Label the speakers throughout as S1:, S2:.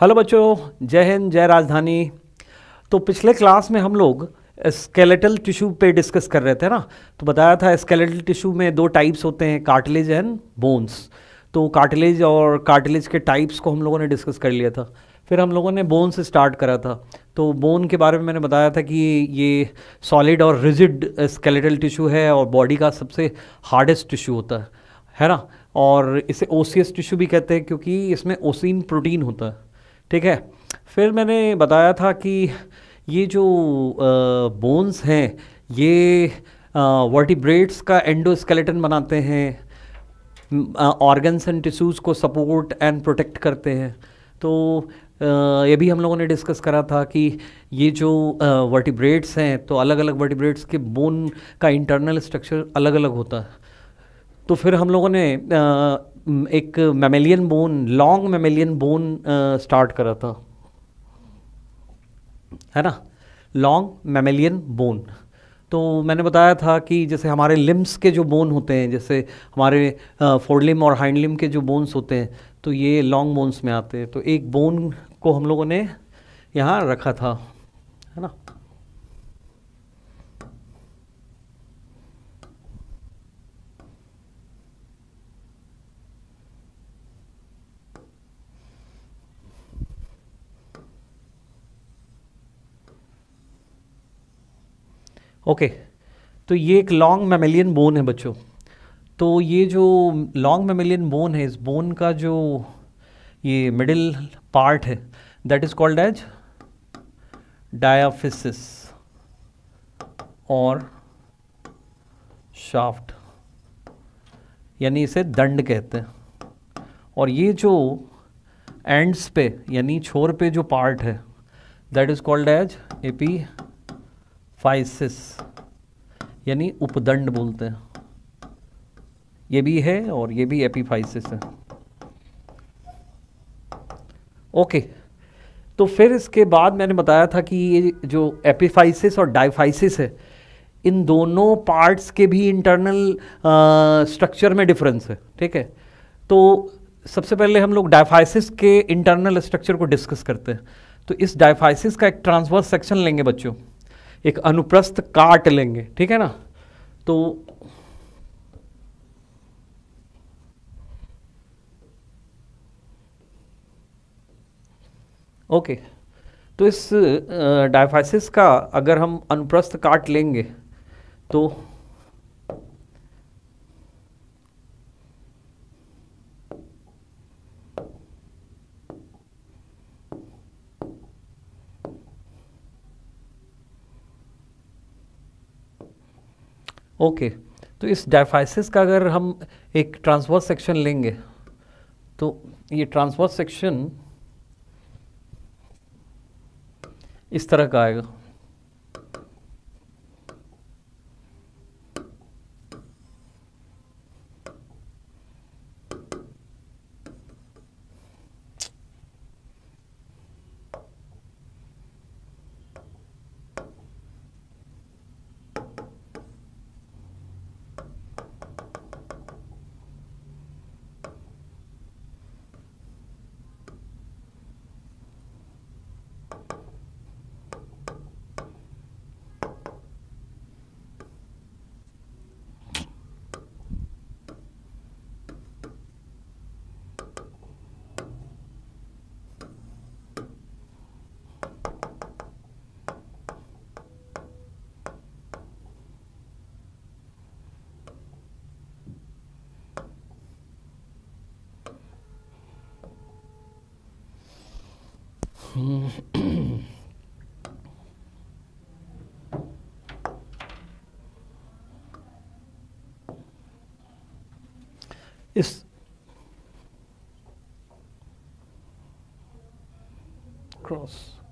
S1: Hello बच्चों जय हिंद जय राजधानी तो पिछले क्लास में हम लोग स्केलेटल टिश्यू पे डिस्कस कर रहे थे ना तो बताया था स्केलेटल टिश्यू में दो टाइप्स होते हैं कार्टिलेज एंड बोन्स तो कार्टिलेज और कार्टिलेज के टाइप्स को हम लोगों ने डिस्कस कर लिया था फिर हम लोगों ने बोन से स्टार्ट करा था तो बोन के बारे में मैंने बताया था कि ये सॉलिड और रिजिड स्केलेटल टिश्यू है और बॉडी का सबसे हार्डेस्ट टिश्यू होता है है ना और इसे ओसीएस टिश्यू भी कहते हैं क्योंकि इसमें ओसिन प्रोटीन होता है ठीक है फिर मैंने बताया था कि ये जो बोन्स हैं ये वर्टिब्रेट्स का एंडोस्केलेटन बनाते हैं ऑर्गन्स एंड टिश्यूज़ को सपोर्ट एंड प्रोटेक्ट करते हैं तो ये भी हम लोगों ने डिस्कस करा था कि ये जो वर्टिब्रेट्स हैं तो अलग अलग वर्टिब्रेट्स के बोन का इंटरनल स्ट्रक्चर अलग अलग होता है तो फिर हम लोगों ने एक mammalian bone long mammalian bone start करा था है ना लॉन्ग मेमेलियन बोन तो मैंने बताया था कि जैसे हमारे लिम्स के जो बोन होते हैं जैसे हमारे लिम और हाइंड लिम के जो बोन्स होते हैं तो ये लॉन्ग बोन्स में आते हैं तो एक बोन को हम लोगों ने यहाँ रखा था है ना ओके okay, तो ये एक लॉन्ग मेमिलियन बोन है बच्चों तो ये जो लॉन्ग मेमिलियन बोन है इस बोन का जो ये मिडिल पार्ट है that is called as diaphysis और शाफ्ट यानी इसे दंड कहते हैं और ये जो एंड्स पे यानी छोर पे जो पार्ट है that is called as epiphysis यानी उपदंड बोलते हैं ये भी है और ये भी एपीफाइसिस है ओके तो फिर इसके बाद मैंने बताया था कि ये जो एपीफाइसिस और डाइफाइसिस है इन दोनों पार्ट्स के भी इंटरनल स्ट्रक्चर में डिफरेंस है ठीक है तो सबसे पहले हम लोग डाइफाइसिस के इंटरनल स्ट्रक्चर को डिस्कस करते हैं तो इस डाइफाइसिस का एक ट्रांसवर्स सेक्शन लेंगे बच्चों एक अनुप्रस्थ काट लेंगे ठीक है ना तो ओके तो इस डायफाइसिस का अगर हम अनुप्रस्थ काट लेंगे तो ओके okay. तो इस डायफाइसिस का अगर हम एक ट्रांसवर्स सेक्शन लेंगे तो ये ट्रांसवर्स सेक्शन इस तरह का आएगा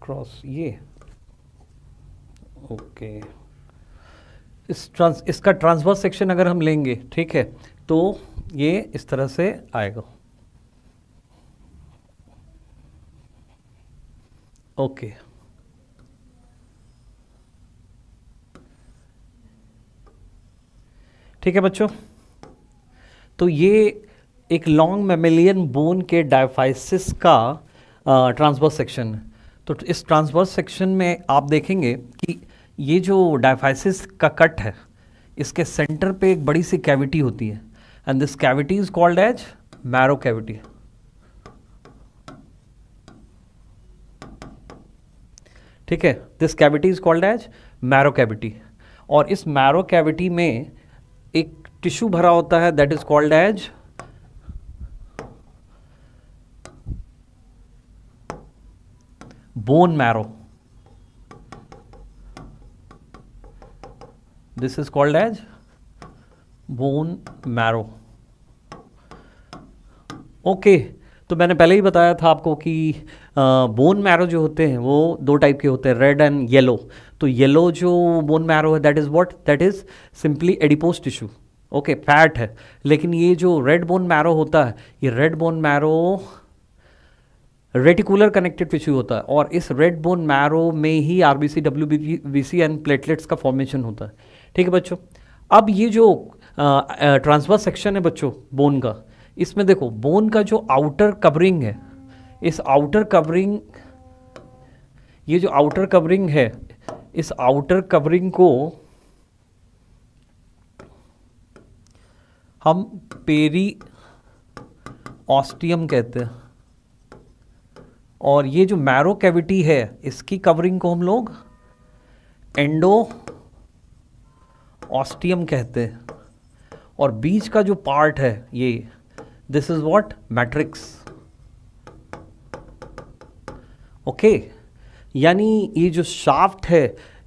S1: क्रॉस ये ओके इस ट्रांस इसका ट्रांसवर्स सेक्शन अगर हम लेंगे ठीक है तो ये इस तरह से आएगा ओके ठीक है बच्चों तो ये एक लॉन्ग मेमिलियन बोन के डायफाइसिस का ट्रांसवर्स सेक्शन है तो इस ट्रांसवर्स सेक्शन में आप देखेंगे कि ये जो डायफाइसिस का कट है इसके सेंटर पे एक बड़ी सी कैविटी होती है and this cavity is called as marrow cavity ठीक है this cavity is called as marrow cavity और इस मैरो कैविटी में एक टिश्यू भरा होता है that is called as bone marrow this is called as bone marrow okay okay, तो मैंने पहले ही बताया था आपको कि बोन मैरो जो होते हैं वो दो टाइप के होते हैं रेड एंड येलो तो येलो जो बोन मैरो है that is what that is simply adipose tissue okay fat है लेकिन ये जो रेड बोन मैरो होता है ये red bone marrow reticular connected tissue होता है और इस रेड बोन मैरो में ही R B C W B C and platelets का फॉर्मेशन होता है ठीक है बच्चों अब ये जो ट्रांसफर सेक्शन है बच्चों बोन का इसमें देखो बोन का जो आउटर कवरिंग है इस आउटर कवरिंग ये जो आउटर कवरिंग है इस आउटर कवरिंग को हम पेरी ऑस्टियम कहते हैं और ये जो मैरो कैविटी है इसकी कवरिंग को हम लोग एंडो ऑस्टियम कहते हैं और बीच का जो पार्ट है ये this is what matrix okay यानी ये जो शाफ्ट है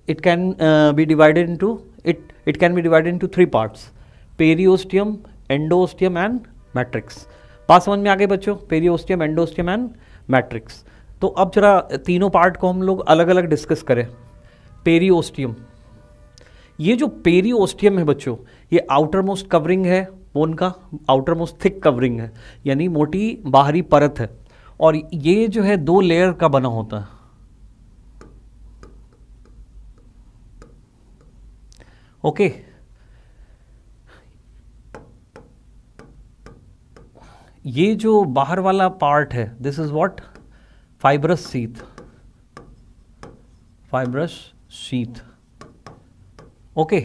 S1: it can be divided into it it can be divided into three parts periosteum endosteum and matrix बात समझ में आ गए बच्चों पेरियोस्टियम एंडोस्टियम एंड मैट्रिक्स तो अब जरा तीनों पार्ट को हम लोग अलग अलग डिस्कस करें पेरियोस्टियम ये जो ओस्टियम है बच्चों ये आउटर मोस्ट कवरिंग है बोन का आउटर मोस्ट थिक कवरिंग है यानी मोटी बाहरी परत है और ये जो है दो लेयर का बना होता है ओके okay, ये जो बाहर वाला पार्ट है this is what fibrous sheath fibrous sheath okay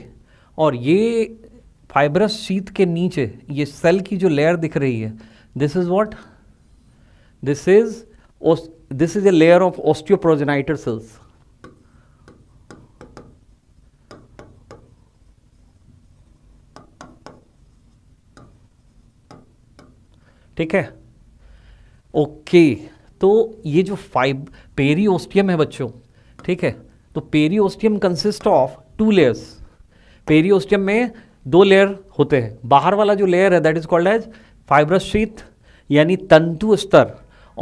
S1: और ये फाइब्रस शीथ के नीचे ये सेल की जो लेयर दिख रही है this is what this is this is a layer of osteoprogenitor cells ठीक है ओके तो ये जो फाइब पेरियोस्टियम है बच्चों ठीक है तो periosteum consist of two layers periosteum में दो लेयर होते हैं बाहर वाला जो लेयर है that is called as fibrous sheath यानी तंतु स्तर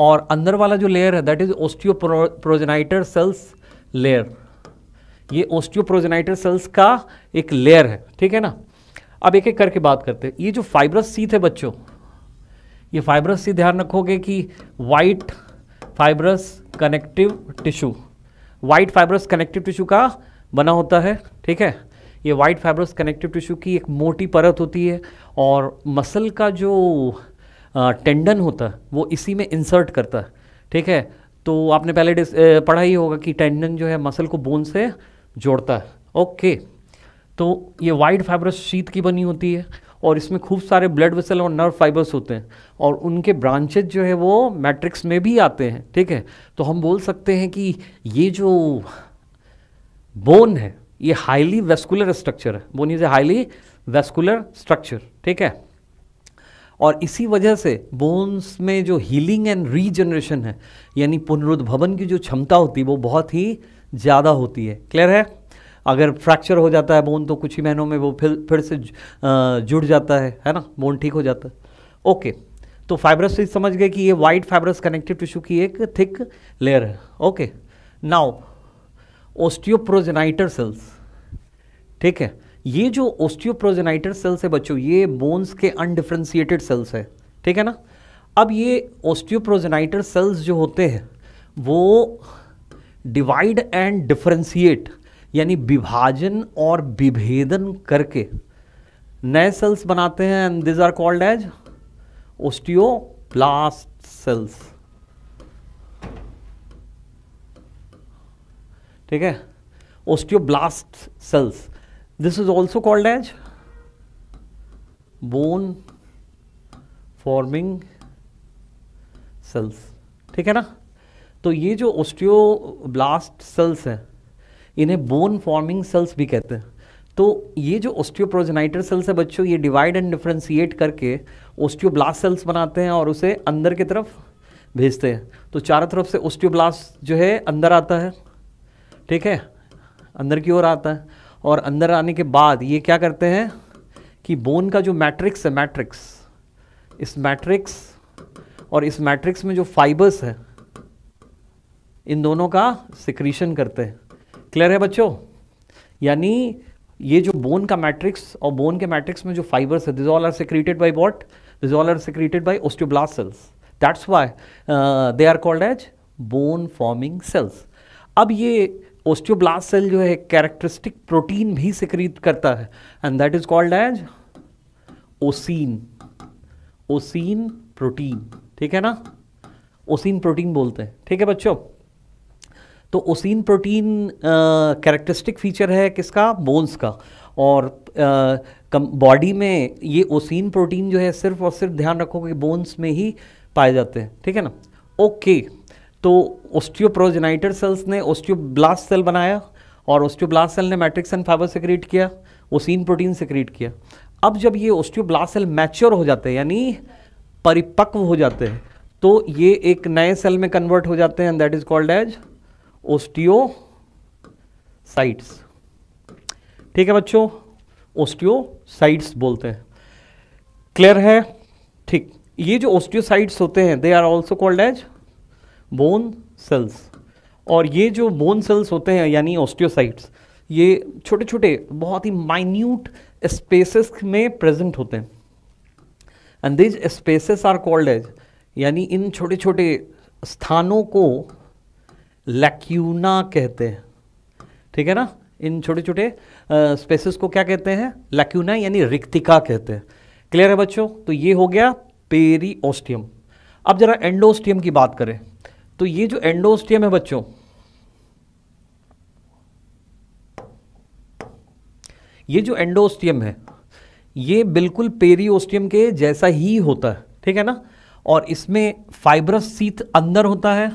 S1: और अंदर वाला जो लेयर है that is osteoprogenitor cells layer ये ओस्टियोप्रोजेनाइटर सेल्स का एक लेयर है ठीक है ना अब एक एक करके बात करते हैं ये जो फाइब्रस सीथ है बच्चों ये फाइब्रस से ध्यान रखोगे कि white fibrous connective tissue white fibrous connective tissue का बना होता है ठीक है ये वाइट फाइब्रस कनेक्टिव टिश्यू की एक मोटी परत होती है और मसल का जो टेंडन होता है वो इसी में इंसर्ट करता है ठीक है तो आपने पहले पढ़ा ही होगा कि टेंडन जो है मसल को बोन से जोड़ता है ओके तो ये वाइट फाइब्रस शीत की बनी होती है और इसमें खूब सारे ब्लड वेसल और नर्व फाइबर्स होते हैं और उनके ब्रांचेज जो है वो मैट्रिक्स में भी आते हैं ठीक है तो हम बोल सकते हैं कि ये जो बोन है ये हाईली वेस्कुलर स्ट्रक्चर है bone is a highly vascular structure ठीक है और इसी वजह से बोन्स में जो हीलिंग एंड रीजनरेशन है यानी पुनरुद्भवन की जो क्षमता होती है वो बहुत ही ज़्यादा होती है क्लियर है अगर फ्रैक्चर हो जाता है बोन तो कुछ ही महीनों में वो फिर फिर से जुड़ जाता है है ना बोन ठीक हो जाता है ओके तो फाइब्रस से समझ गए कि ये वाइट फाइब्रस कनेक्टिव टिश्यू की एक थिक लेयर है ओके नाउ ओस्टियोप्रोजेनाइटर सेल्स ठीक है ये जो ओस्टियोप्रोजेनाइटर सेल्स है बच्चों ये बोन्स के अनडिफ्रेंसीटेड सेल्स है ठीक है ना अब ये ओस्टियोप्रोजेनाइटर सेल्स जो होते हैं वो डिवाइड एंड डिफ्रेंशिएट यानी विभाजन और विभेदन करके नए सेल्स बनाते हैं and these are called as osteoblast cells ठीक है osteoblast cells this is also called as bone forming cells ठीक है ना तो ये जो ओस्टियोब्लास्ट सेल्स हैं इन्हें बोन फॉर्मिंग सेल्स भी कहते हैं तो ये जो ऑस्टियोप्रोजेनाइटर सेल्स है बच्चों ये डिवाइड एंड डिफ्रेंशिएट करके ऑस्टियोब्लास्ट सेल्स बनाते हैं और उसे अंदर की तरफ भेजते हैं तो चारों तरफ से ऑस्टियोब्लास्ट जो है अंदर आता है ठीक है अंदर की ओर आता है और अंदर आने के बाद ये क्या करते हैं कि बोन का जो मैट्रिक्स है मैट्रिक्स इस मैट्रिक्स और इस मैट्रिक्स में जो फाइबर्स है इन दोनों का सिक्रीशन करते हैं क्लियर है बच्चों यानी ये जो बोन का मैट्रिक्स और बोन के मैट्रिक्स में जो फाइबर्स है these all are secreted by what these all are secreted by osteoblast cells that's why they are called as bone forming cells अब ये ओस्टियोब्लास्ट सेल जो है कैरेक्टरिस्टिक प्रोटीन भी सिक्रीट करता है and that is called as ossein ossein protein ठीक है ना ओसीन प्रोटीन बोलते हैं ठीक है बच्चों तो ओसिन प्रोटीन कैरेक्टरिस्टिक फीचर है किसका बोन्स का और कम बॉडी में ये ओसिन प्रोटीन जो है सिर्फ और सिर्फ ध्यान रखो कि बोन्स में ही पाए जाते हैं ठीक है ना ओके तो ओस्टियोप्रोजेनाइटर सेल्स ने ओस्टियोब्लास्ट सेल बनाया और ओस्टियोब्लास्ट सेल ने मैट्रिक्स एंड फाइबर सिक्रिएट किया ओसिन प्रोटीन सिक्रिएट किया अब जब ये ओस्टियोब्लास्ट सेल मैच्योर हो जाते हैं यानी परिपक्व हो जाते हैं तो ये एक नए सेल में कन्वर्ट हो जाते हैं that is called as osteocytes ठीक है बच्चों ओस्टियोसाइट्स बोलते हैं क्लियर है ठीक ये जो ओस्टियोसाइट्स होते हैं they are also called as bone cells और ये जो बोन सेल्स होते हैं यानी ओस्टियोसाइट्स ये छोटे छोटे बहुत ही माइन्यूट स्पेसेस में प्रेजेंट होते हैं and these spaces are called as यानी इन छोटे छोटे स्थानों को लैक्यूना कहते हैं ठीक है ना इन छोटे छोटे स्पेसिस को क्या कहते हैं लैक्यूना यानी रिक्तिका कहते हैं क्लियर है बच्चों तो ये हो गया पेरी ओस्टियम अब जरा एंडोस्टियम की बात करें तो ये जो एंडोस्टियम है बच्चों ये जो एंडोस्टियम है ये बिल्कुल पेरियोस्टियम के जैसा ही होता है ठीक है ना और इसमें फाइब्रस सीथ अंदर होता है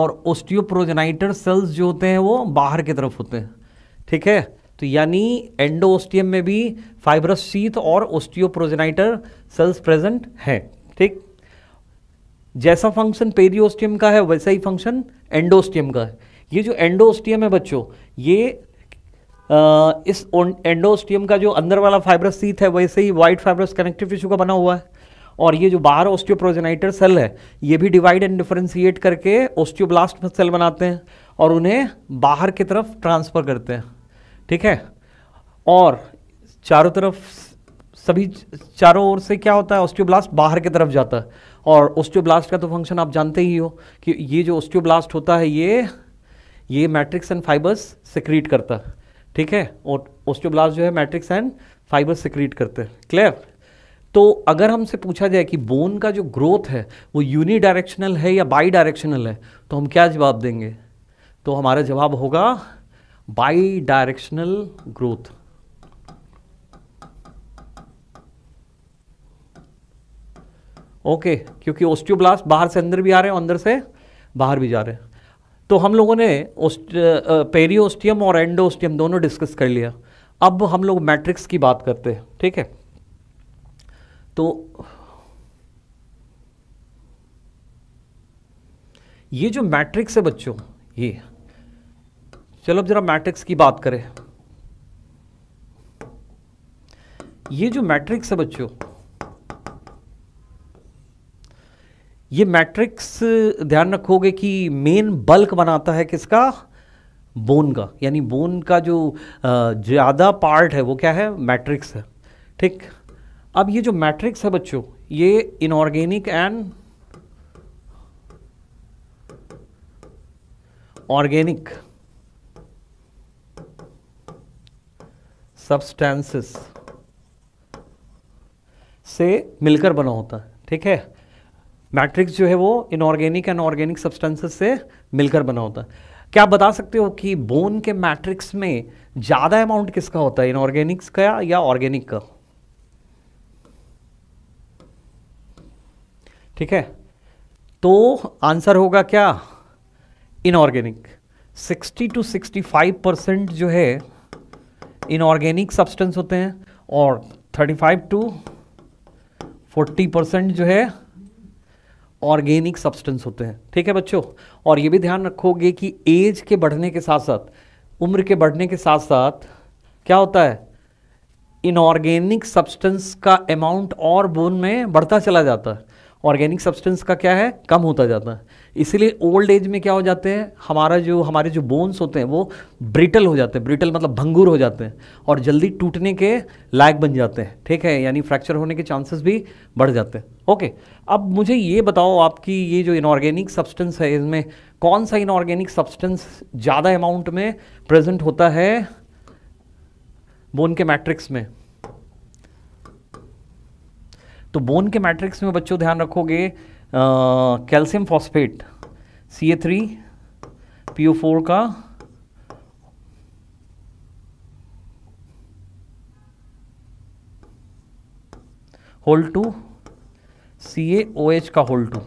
S1: और ओस्टियोप्रोजेनाइटर सेल्स जो होते हैं वो बाहर की तरफ होते हैं ठीक है तो यानी एंडोओस्टियम में भी फाइब्रस शीथ और ओस्टियोप्रोजेनाइटर सेल्स प्रेजेंट हैं ठीक जैसा फंक्शन पेरियोस्टियम का है वैसा ही फंक्शन एंडोस्टियम का है ये जो एंडोस्टियम है बच्चों ये आ, इस एंडोस्टियम का जो अंदर वाला फाइब्रस सीथ है वैसे ही वाइट फाइब्रस कनेक्टिव टिश्यू का बना हुआ है और ये जो बाहर ऑस्टियोप्रोजेनाइटर सेल है ये भी डिवाइड एंड डिफ्रेंशिएट करके ऑस्टियोब्लास्ट सेल बनाते हैं और उन्हें बाहर की तरफ ट्रांसफ़र करते हैं ठीक है और चारों तरफ सभी चारों ओर से क्या होता है ऑस्टियोब्लास्ट बाहर की तरफ जाता है और ऑस्टियोब्लास्ट का तो फंक्शन आप जानते ही हो कि ये जो ऑस्टियोब्लास्ट होता है ये ये मैट्रिक्स एंड फाइबर्स सिक्रीट करता है ठीक है और ऑस्टियोब्लास्ट जो है मैट्रिक्स एंड फाइबर्स सिक्रीट करते हैं क्लियर तो अगर हमसे पूछा जाए कि बोन का जो ग्रोथ है वो यूनी डायरेक्शनल है या बाई डायरेक्शनल है तो हम क्या जवाब देंगे तो हमारा जवाब होगा बाई डायरेक्शनल ग्रोथ ओके क्योंकि ओस्टियोब्लास्ट बाहर से अंदर भी आ रहे हैं और अंदर से बाहर भी जा रहे हैं तो हम लोगों ने पेरियोस्टियम और एंडोस्टियम दोनों डिस्कस कर लिया अब हम लोग मैट्रिक्स की बात करते हैं ठीक है तो ये जो मैट्रिक्स है बच्चों ये चलो अब जरा मैट्रिक्स की बात करें ये जो मैट्रिक्स है बच्चों ये मैट्रिक्स ध्यान रखोगे कि मेन बल्क बनाता है किसका बोन का यानी बोन का जो ज़्यादा पार्ट है वो क्या है मैट्रिक्स है ठीक अब ये जो मैट्रिक्स है बच्चों ये इनऑर्गेनिक एंड ऑर्गेनिक सब्सटेंसेस से मिलकर बना होता है ठीक है मैट्रिक्स जो है वो इनऑर्गेनिक एंड ऑर्गेनिक सब्सटेंसेस से मिलकर बना होता है क्या आप बता सकते हो कि बोन के मैट्रिक्स में ज़्यादा अमाउंट किसका होता है इनऑर्गेनिक्स का या ऑर्गेनिक का ठीक है तो आंसर होगा क्या इनऑर्गेनिक 60 टू 65 परसेंट जो है इनऑर्गेनिक सब्सटेंस होते हैं और 35 टू 40 परसेंट जो है ऑर्गेनिक सब्सटेंस होते हैं ठीक है बच्चों और ये भी ध्यान रखोगे कि एज के बढ़ने के साथ साथ उम्र के बढ़ने के साथ साथ क्या होता है इनऑर्गेनिक सब्सटेंस का अमाउंट और बोन में बढ़ता चला जाता है ऑर्गेनिक सब्सटेंस का क्या है कम होता जाता है इसीलिए ओल्ड एज में क्या हो जाते हैं हमारा जो हमारे जो बोन्स होते हैं वो ब्रिटल हो जाते हैं ब्रिटल मतलब भंगूर हो जाते हैं और जल्दी टूटने के लायक बन जाते हैं ठीक है यानी फ्रैक्चर होने के चांसेस भी बढ़ जाते हैं ओके अब मुझे ये बताओ आपकी ये जो इनऑर्गेनिक सब्सटेंस है इसमें कौन सा इनऑर्गेनिक सब्सटेंस ज़्यादा अमाउंट में प्रेजेंट होता है बोन के मैट्रिक्स में तो बोन के मैट्रिक्स में बच्चों ध्यान रखोगे calcium phosphate C A three P O four का whole two C A O H का होल टू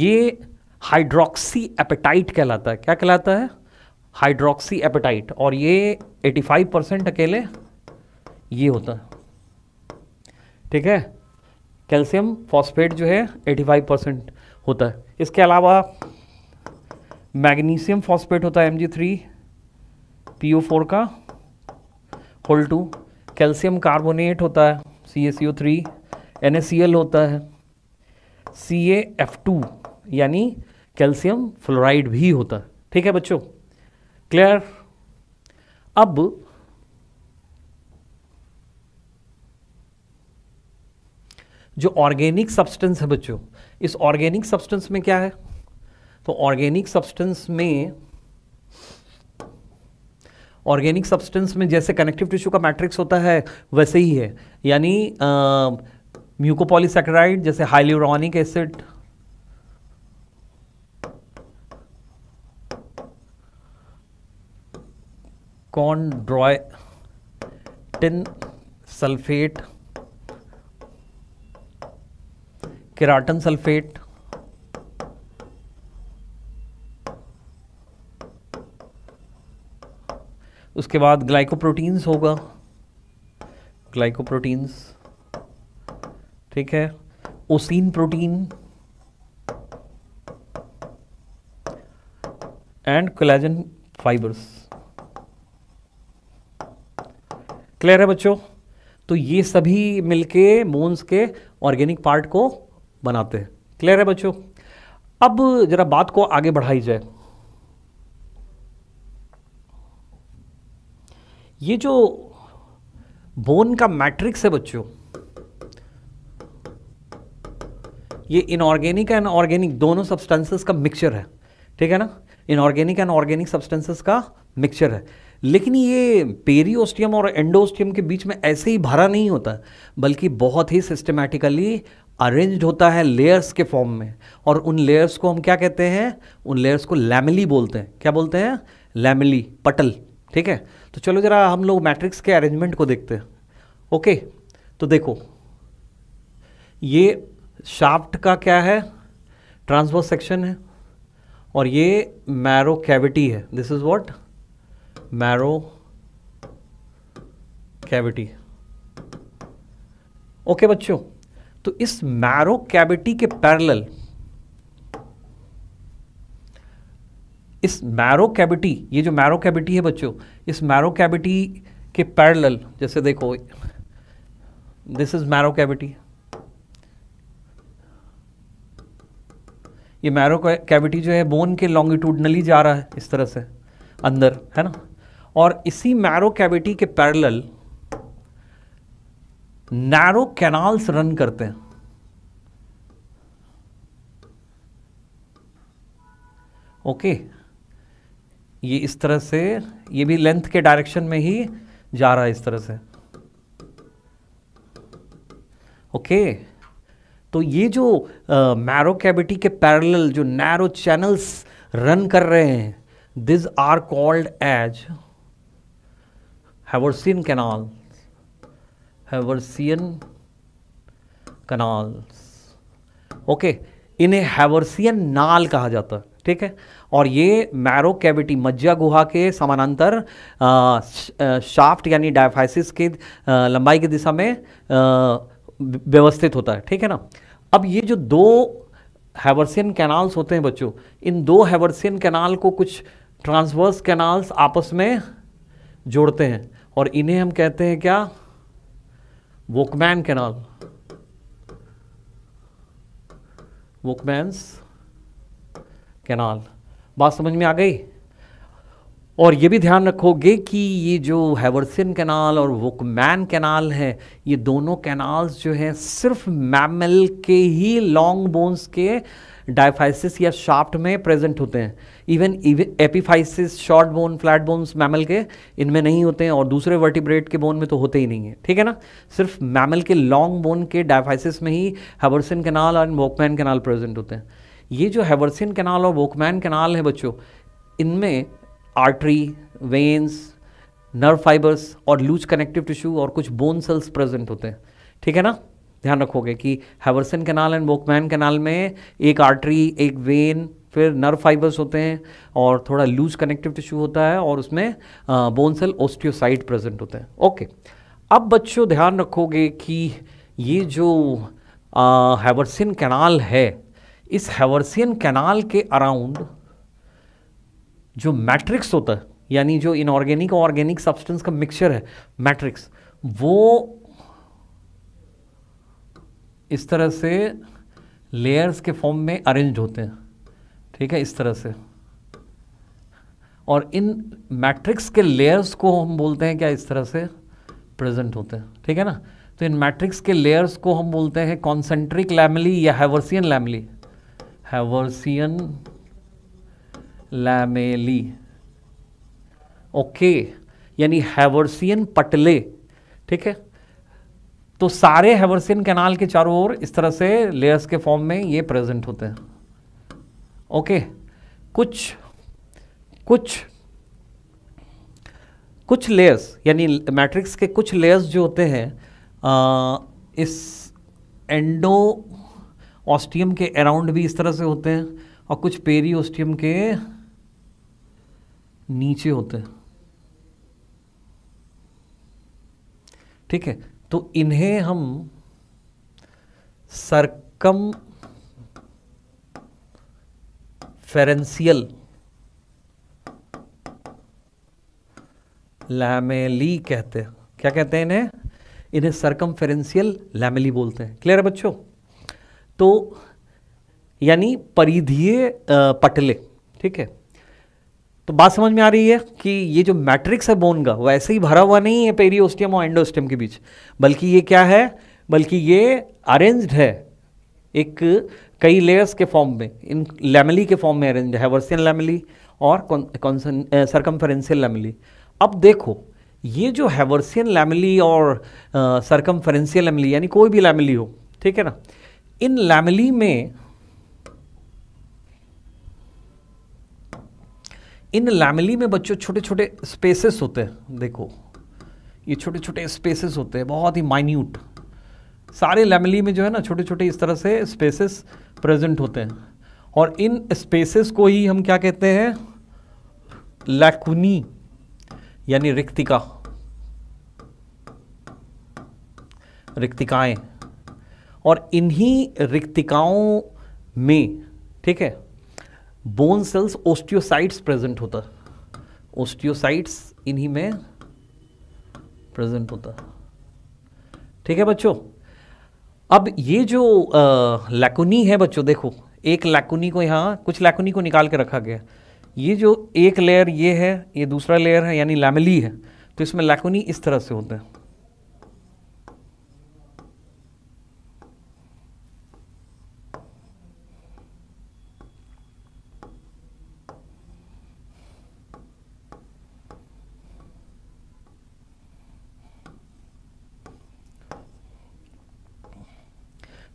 S1: ये हाइड्रोक्सी एपेटाइट कहलाता है क्या कहलाता है हाइड्रोक्सी एपेटाइट और ये 85 परसेंट अकेले ये होता है ठीक है कैल्शियम फॉस्फेट जो है 85 परसेंट होता है इसके अलावा मैग्नीशियम फॉस्फेट होता है M G three P four का होल टू कैल्शियम कार्बोनेट होता है C A C O three N C L होता है सी ए एफ टू यानी कैल्शियम फ्लोराइड भी होता है ठीक है बच्चों क्लियर अब जो ऑर्गेनिक सब्सटेंस है बच्चों इस ऑर्गेनिक सब्सटेंस में क्या है तो ऑर्गेनिक सब्सटेंस में ऑर्गेनिक सब्सटेंस में जैसे कनेक्टिव टिश्यू का मैट्रिक्स होता है वैसे ही है यानी म्यूकोपोलीसेक्राइड जैसे hyaluronic acid tin sulphate keratan sulphate उसके बाद ग्लाइकोप्रोटीन्स होगा ग्लाइकोप्रोटीन्स ठीक है ossein protein and collagen fibres clear है बच्चों तो ये सभी मिलके मोन्स के ऑर्गेनिक पार्ट को बनाते हैं क्लियर है बच्चों अब जरा बात को आगे बढ़ाई जाए ये जो बोन का मैट्रिक्स है बच्चों ये इनऑर्गेनिक एंड ऑर्गेनिक दोनों सब्सटेंसेस का मिक्सचर है ठीक है ना इनऑर्गेनिक एंड ऑर्गेनिक सब्सटेंसेस का मिक्सचर है लेकिन ये पेरियोस्टियम और एंडोस्टियम के बीच में ऐसे ही भरा नहीं होता बल्कि बहुत ही सिस्टमेटिकली अरेंज होता है लेयर्स के फॉर्म में और उन लेयर्स को हम क्या कहते हैं उन लेयर्स को लैमिली बोलते हैं क्या बोलते हैं लैमिली पटल ठीक है तो चलो ज़रा हम लोग मैट्रिक्स के अरेंजमेंट को देखते हैं ओके तो देखो ये शाफ्ट का क्या है ट्रांसवर्स सेक्शन है और ये मैरो कैविटी है this is what marrow cavity okay बच्चों तो इस मैरो कैविटी के पैरेलल इस मैरो कैविटी ये जो मैरो कैविटी है बच्चों इस मैरो कैविटी के पैरेलल जैसे देखो दिस इज मैरो कैविटी ये मैरो कैविटी जो है बोन के लॉन्गिट्यूडनली जा रहा है इस तरह से अंदर है ना और इसी मैरो कैविटी के पैरेलल नैरो कैनाल्स रन करते हैं ओके ये इस तरह से ये भी लेंथ के डायरेक्शन में ही जा रहा है इस तरह से ओके तो ये जो मैरो कैविटी के पैरेलल जो नैरो चैनल्स रन कर रहे हैं this are called as Haversian canal Haversian canals okay इन्हें हैवर्सियन नाल कहा जाता है ठीक है और ये मैरो कैविटी मज्जा गुहा के समानांतर शाफ्ट यानी डायफाइसिस के लंबाई की दिशा में व्यवस्थित होता है ठीक है ना अब ये जो दो हैवर्सियन कैनाल्स होते हैं बच्चों इन दो हैवर्सियन कैनाल को कुछ ट्रांसवर्स कैनाल्स आपस में जोड़ते हैं और इन्हें हम कहते हैं क्या वोकमैन कैनाल वोकमैंस कैनाल बात समझ में आ गई और ये भी ध्यान रखोगे कि ये जो हैवरसिन कैनाल और वोकमैन कैनाल है ये दोनों कैनाल्स जो हैं सिर्फ मैमल के ही लॉन्ग बोन्स के डायफाइसिस या शाफ्ट में प्रेजेंट होते हैं even epiphysis short bone flat bones mammal के इनमें नहीं होते हैं और दूसरे वर्टिब्रेट के बोन में तो होते ही नहीं है ठीक है ना सिर्फ मैमल के लॉन्ग बोन के डायफाइसिस में ही हेबरसन कैनाल और वोकमैन कैनाल प्रेजेंट होते हैं ये जो हेबरसन कैनाल और वोकमैन कैनाल है बच्चों इनमें आर्टरी वेन्स नर्व फाइबर्स और लूज कनेक्टिव टिश्यू और कुछ बोन सेल्स प्रेजेंट होते हैं ठीक है ना ध्यान रखोगे कि Haversian canal and Volkmann canal में एक आर्टरी एक वेन फिर नर्व फाइबर्स होते हैं और थोड़ा लूज कनेक्टिव टिश्यू होता है और उसमें बोन सेल ओस्टियोसाइट प्रेजेंट होते हैं ओके अब बच्चों ध्यान रखोगे कि ये जो हैवर्सियन कैनाल है इस हैवर्सियन कैनाल के अराउंड जो मैट्रिक्स होता है यानी जो इनऑर्गेनिक और ऑर्गेनिक सब्सटेंस का मिक्सचर है मैट्रिक्स वो इस तरह से लेयर्स के फॉर्म में अरेंज होते हैं ठीक है इस तरह से और इन मैट्रिक्स के लेयर्स को हम बोलते हैं क्या इस तरह से प्रेजेंट होते हैं ठीक है ना तो इन मैट्रिक्स के लेयर्स को हम बोलते हैं कॉन्सेंट्रिक लैमली या Haversian lamellae Haversian lamellae okay यानी हैवर्सियन पटले ठीक है तो सारे हेवरसिन कैनाल के चारों ओर इस तरह से लेयर्स के फॉर्म में ये प्रेजेंट होते हैं ओके कुछ कुछ कुछ लेयर्स यानी मैट्रिक्स के कुछ लेयर्स जो होते हैं इस एंडो ऑस्टियम के अराउंड भी इस तरह से होते हैं और कुछ पेरी ऑस्टियम के नीचे होते हैं ठीक है तो इन्हें हम सरकम फेरेंसियल लैमेली कहते हैं क्या कहते हैं इन्हें इन्हें सरकम फेरेंसियल लैमेली बोलते हैं क्लियर है बच्चों तो यानी परिधीय पटले ठीक है तो बात समझ में आ रही है कि ये जो मैट्रिक्स है बोन का वो ऐसे ही भरा हुआ नहीं है पेरियोस्टियम और एंडोस्टियम के बीच बल्कि ये क्या है बल्कि ये अरेंज्ड है एक कई लेयर्स के फॉर्म में इन लेमली के फॉर्म में अरेंज है वर्सियन लेमली और सरकमफरेंशियल लेमली अब देखो ये जो हैवर्सियन लैमिली और सरकमफरेंशियल लेमली यानी कोई भी लैमिली हो ठीक है ना इन लैमिली में इन लैमिली में बच्चों छोटे छोटे स्पेसेस होते हैं देखो ये छोटे छोटे स्पेसेस होते हैं बहुत ही माइन्यूट सारे लैमिली में जो है ना छोटे छोटे इस तरह से स्पेसेस प्रेजेंट होते हैं और इन स्पेसेस को ही हम क्या कहते हैं लैकुनी यानी रिक्तिका रिक्तिकाएं और इन्हीं रिक्तिकाओं में ठीक है बोन सेल्स ओस्टियोसाइट्स प्रेजेंट होता ओस्टियोसाइट्स इन्हीं में प्रेजेंट होता ठीक है बच्चों अब ये जो लैकुनी है बच्चों देखो एक लैकुनी को यहाँ कुछ लैकुनी को निकाल के रखा गया ये जो एक लेयर ये है ये दूसरा लेयर है यानी लैमली है तो इसमें लैकुनी इस तरह से होते हैं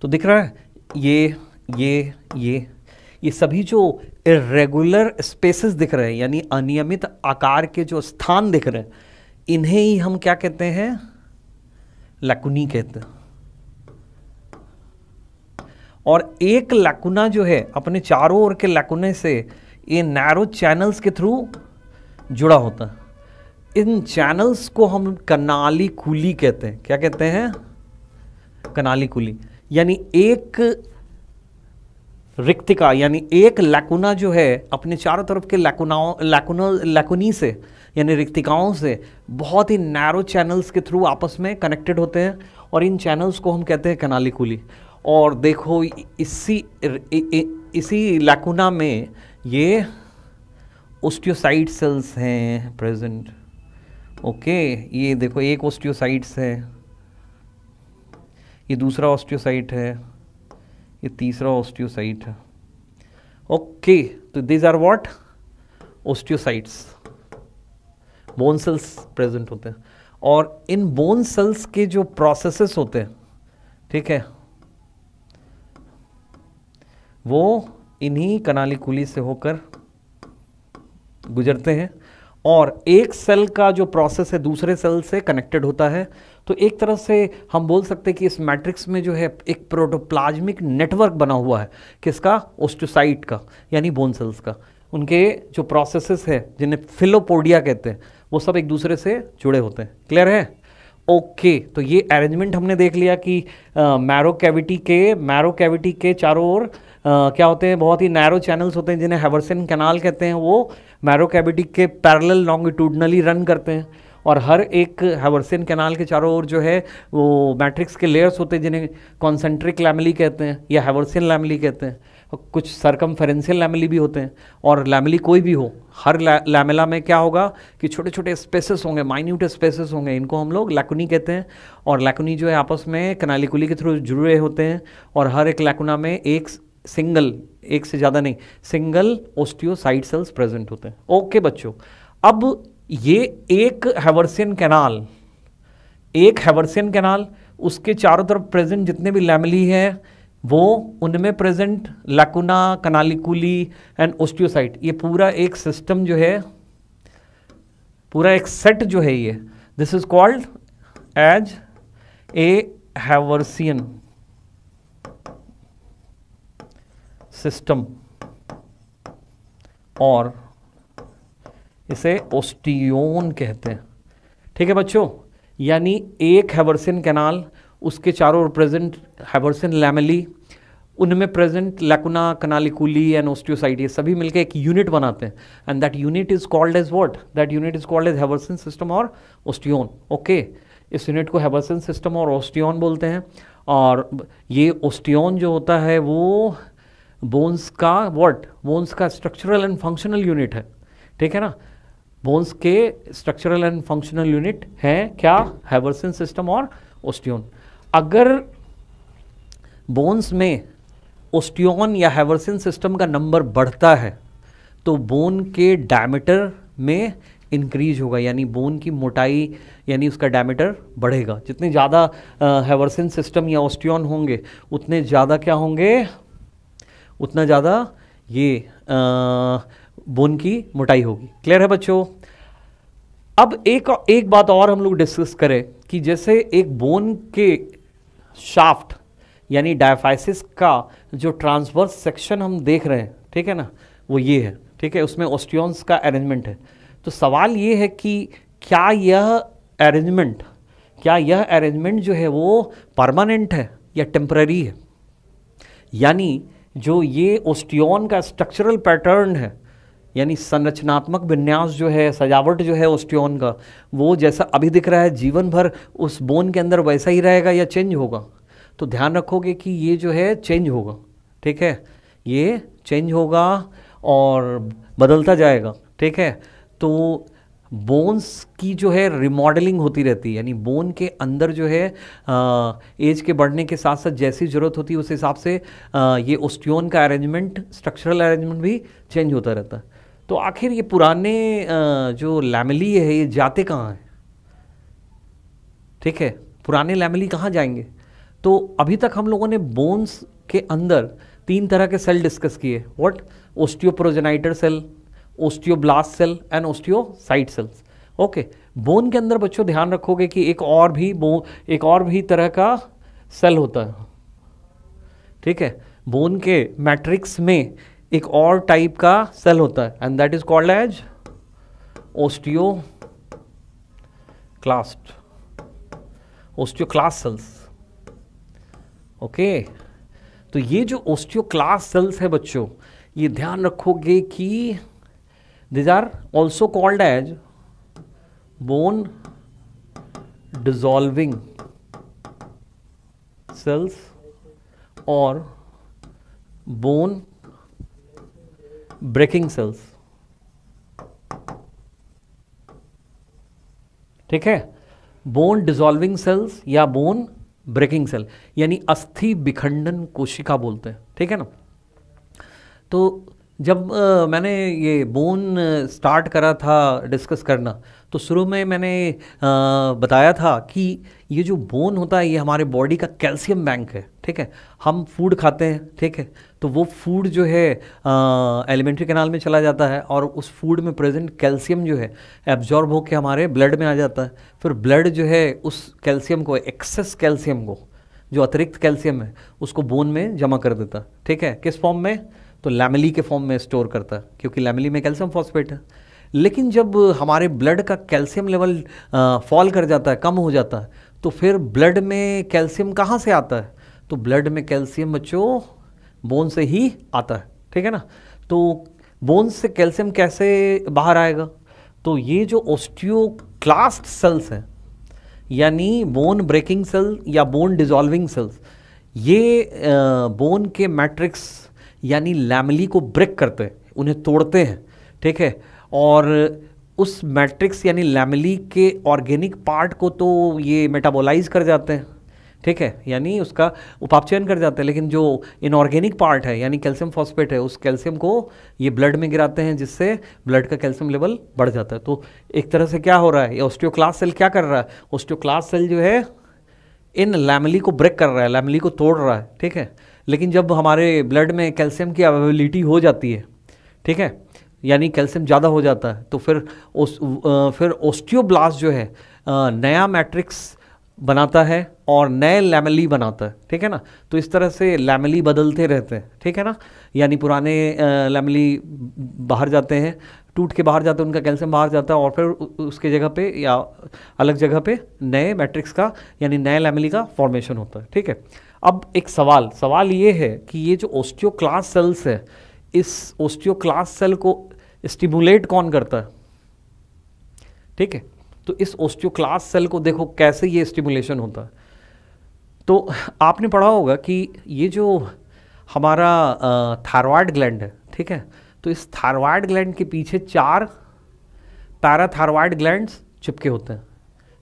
S1: तो दिख रहा है ये ये ये ये सभी जो इरेगुलर स्पेसेस दिख रहे हैं यानी अनियमित आकार के जो स्थान दिख रहे हैं इन्हें ही हम क्या कहते हैं लकुनी कहते हैं और एक लकुना जो है अपने चारों ओर के लकुने से ये नैरो चैनल्स के थ्रू जुड़ा होता है इन चैनल्स को हम कनाली कुली कहते हैं क्या कहते हैं कनाली कुली यानी एक रिक्तिका यानी एक लैकुना जो है अपने चारों तरफ के लैकुनाओं लैकुना लैकुनी से यानी रिक्तिकाओं से बहुत ही नैरो चैनल्स के थ्रू आपस में कनेक्टेड होते हैं और इन चैनल्स को हम कहते हैं कनाली कुली और देखो इसी इसी लैकुना में ये ओस्टियोसाइट सेल्स हैं प्रेजेंट ओके ये देखो एक ओस्टियोसाइट्स हैं ये दूसरा ऑस्टियोसाइट है ये तीसरा ऑस्टियोसाइट है ओके तो these are what osteocytes bone cells present होते हैं और इन बोन सेल्स के जो प्रोसेसेस होते हैं ठीक है वो इन्हीं कुली से होकर गुजरते हैं और एक सेल का जो प्रोसेस है दूसरे सेल से कनेक्टेड होता है तो एक तरह से हम बोल सकते हैं कि इस मैट्रिक्स में जो है एक प्रोटोप्लाज्मिक नेटवर्क बना हुआ है किसका ओस्टोसाइट का यानी बोन सेल्स का उनके जो प्रोसेसेस है जिन्हें फिलोपोडिया कहते हैं वो सब एक दूसरे से जुड़े होते हैं क्लियर है ओके okay, तो ये अरेंजमेंट हमने देख लिया कि मैरो कैविटी के मैरो कैविटी के चारों ओर क्या होते हैं बहुत ही नैरो चैनल्स होते हैं जिन्हें हेवर्सन कैनाल कहते हैं वो मैरो के पैरल लॉन्गिट्यूडनली रन करते हैं और हर एक हेवर्सन कैनाल के चारों ओर जो है वो मैट्रिक्स के लेयर्स होते हैं जिन्हें कॉन्सेंट्रिक लैमिली कहते हैं या हेवर्सन लैमली कहते हैं कुछ सरकम फेरेंशियल लैमली भी होते हैं और लैमली कोई भी हो हर लैमेला में क्या होगा कि छोटे छोटे स्पेसेस होंगे माइन्यूट स्पेसेस होंगे इनको हम लोग लैकुनी कहते हैं और लैकुनी जो है आपस में कनालिकुली के थ्रू जुड़े होते हैं और हर एक लैकुना में एक सिंगल एक से ज़्यादा नहीं सिंगल ओस्टियोसाइट सेल्स प्रेजेंट होते हैं ओके बच्चों अब ये एक हैवर्सियन कैनाल एक हैवर्सियन कैनाल उसके चारों तरफ प्रेजेंट जितने भी लैमली है वो उनमें present lacuna canaliculi and osteocyte ये पूरा एक सिस्टम जो है पूरा एक सेट जो है ये this is called as a Haversian system और इसे ओस्टियोन कहते हैं ठीक है बच्चों यानी एक हैवर्सिन कैनाल उसके चारों ओर प्रेजेंट हैवर्सिन लैमली उनमें present lacuna canaliculi and osteocyte ये सभी मिलकर एक यूनिट बनाते हैं and that unit is called as what that unit is called as Haversian system और ओस्टियोन ओके इस यूनिट को हैवर्सिन सिस्टम और ओस्टियोन बोलते हैं और ये ओस्टियोन जो होता है वो बोन्स का वॉट बोन्स का स्ट्रक्चरल एंड फंक्शनल यूनिट है ठीक है ना बोन्स के स्ट्रक्चरल एंड फंक्शनल यूनिट हैं क्या हैवर्सन सिस्टम और ओस्टियोन अगर बोन्स में ओस्टियोन या हैवर्सन सिस्टम का नंबर बढ़ता है तो बोन के डायमीटर में इंक्रीज होगा यानी बोन की मोटाई यानी उसका डायमीटर बढ़ेगा जितने ज़्यादा हैवर्सन सिस्टम या ओस्टियोन होंगे उतने ज़्यादा क्या होंगे उतना ज़्यादा ये बोन की मोटाई होगी क्लियर है बच्चों अब एक एक बात और हम लोग डिस्कस करें कि जैसे एक बोन के शाफ्ट यानी डायफाइसिस का जो ट्रांसवर्स सेक्शन हम देख रहे हैं ठीक है ना वो ये है ठीक है उसमें ओस्टियॉन्स का अरेंजमेंट है तो सवाल ये है कि क्या यह अरेंजमेंट क्या यह अरेंजमेंट जो है वो परमानेंट है या टेम्प्ररी है यानी जो ये ओस्टियोन का स्ट्रक्चरल पैटर्न है यानी संरचनात्मक विन्यास जो है सजावट जो है ओस्टियोन का वो जैसा अभी दिख रहा है जीवन भर उस बोन के अंदर वैसा ही रहेगा या चेंज होगा तो ध्यान रखोगे कि ये जो है चेंज होगा ठीक है ये चेंज होगा और बदलता जाएगा ठीक है तो बोन्स की जो है रिमॉडलिंग होती रहती है यानी बोन के अंदर जो है आ, एज के बढ़ने के साथ साथ जैसी ज़रूरत होती है उस हिसाब से आ, ये ओस्टियोन का अरेंजमेंट स्ट्रक्चरल अरेंजमेंट भी चेंज होता रहता है तो आखिर ये पुराने आ, जो लैमिली है ये जाते कहाँ हैं ठीक है पुराने लैमिली कहाँ जाएंगे तो अभी तक हम लोगों ने बोन्स के अंदर तीन तरह के सेल डिस्कस किए what osteoprogenitor cell osteoblast cell and osteocyte cells okay bone के अंदर बच्चों ध्यान रखोगे कि एक और भी बोन एक और भी तरह का सेल होता है ठीक है बोन के मैट्रिक्स में एक और टाइप का सेल होता है and that is called as osteoclast class cells okay तो ये जो क्लास सेल्स है बच्चों ये ध्यान रखोगे कि these are also called as bone dissolving cells or bone breaking cells ठीक है बोन डिजॉल्विंग सेल्स या बोन ब्रेकिंग सेल यानी अस्थि विखंडन कोशिका बोलते हैं ठीक है ना तो जब आ, मैंने ये बोन स्टार्ट करा था डिस्कस करना तो शुरू में मैंने आ, बताया था कि ये जो बोन होता है ये हमारे बॉडी का कैल्शियम बैंक है ठीक है हम फूड खाते हैं ठीक है तो वो फूड जो है एलिमेंट्री कैनाल में चला जाता है और उस फूड में प्रेजेंट कैल्शियम जो है एब्जॉर्ब होकर हमारे ब्लड में आ जाता है फिर ब्लड जो है उस कैल्शियम को एक्सेस कैल्शियम को जो अतिरिक्त कैल्शियम है उसको बोन में जमा कर देता है ठीक है किस फॉर्म में तो लैमिली के फॉर्म में स्टोर करता है क्योंकि लैमिली में कैल्शियम फॉस्फेट है लेकिन जब हमारे ब्लड का कैल्शियम लेवल फॉल कर जाता है कम हो जाता है तो फिर ब्लड में कैल्शियम कहाँ से आता है तो ब्लड में कैल्शियम बच्चों बोन से ही आता है ठीक है ना तो बोन से कैल्शियम कैसे बाहर आएगा तो ये जो ऑस्टियोक्लास्ट सेल्स हैं यानी बोन ब्रेकिंग सेल या बोन डिजॉल्विंग सेल्स ये बोन के मैट्रिक्स यानी लैमली को ब्रेक करते हैं उन्हें तोड़ते हैं ठीक है और उस मैट्रिक्स यानी लैमली के ऑर्गेनिक पार्ट को तो ये मेटाबोलाइज कर जाते हैं ठीक है यानी उसका उपापचयन कर जाते हैं लेकिन जो इनऑर्गेनिक पार्ट है यानी कैल्शियम फॉस्फेट है उस कैल्शियम को ये ब्लड में गिराते हैं जिससे ब्लड का कैल्शियम लेवल बढ़ जाता है तो एक तरह से क्या हो रहा है ये ऑस्टियोक्लास सेल क्या कर रहा है ऑस्टियोक्लास सेल जो है इन लैमली को ब्रेक कर रहा है लैमली को तोड़ रहा है ठीक है लेकिन जब हमारे ब्लड में कैल्शियम की अवेबिलिटी हो जाती है ठीक है यानी कैल्शियम ज़्यादा हो जाता है तो फिर उस फिर ओस्टियोब्लास्ट जो है नया मैट्रिक्स बनाता है और नए लैमली बनाता है ठीक है ना तो इस तरह से लैमली बदलते रहते हैं ठीक है ना यानी पुराने लैमली बाहर जाते हैं टूट के बाहर जाते हैं उनका कैल्शियम बाहर जाता है और फिर उसके जगह पे या अलग जगह पे नए मैट्रिक्स का यानी नए लैमली का फॉर्मेशन होता है ठीक है अब एक सवाल सवाल ये है कि ये जो ओस्टियोक्लास सेल्स है इस ओस्टियोक्लास सेल को स्टिमुलेट कौन करता है ठीक है तो इस ओस्टियोक्लास सेल को देखो कैसे ये स्टिमुलेशन होता है तो आपने पढ़ा होगा कि ये जो हमारा थायरॉयड ग्लैंड है ठीक है तो इस थायरॉयड ग्लैंड के पीछे चार पैराथायरॉयड ग्लैंड्स चिपके होते हैं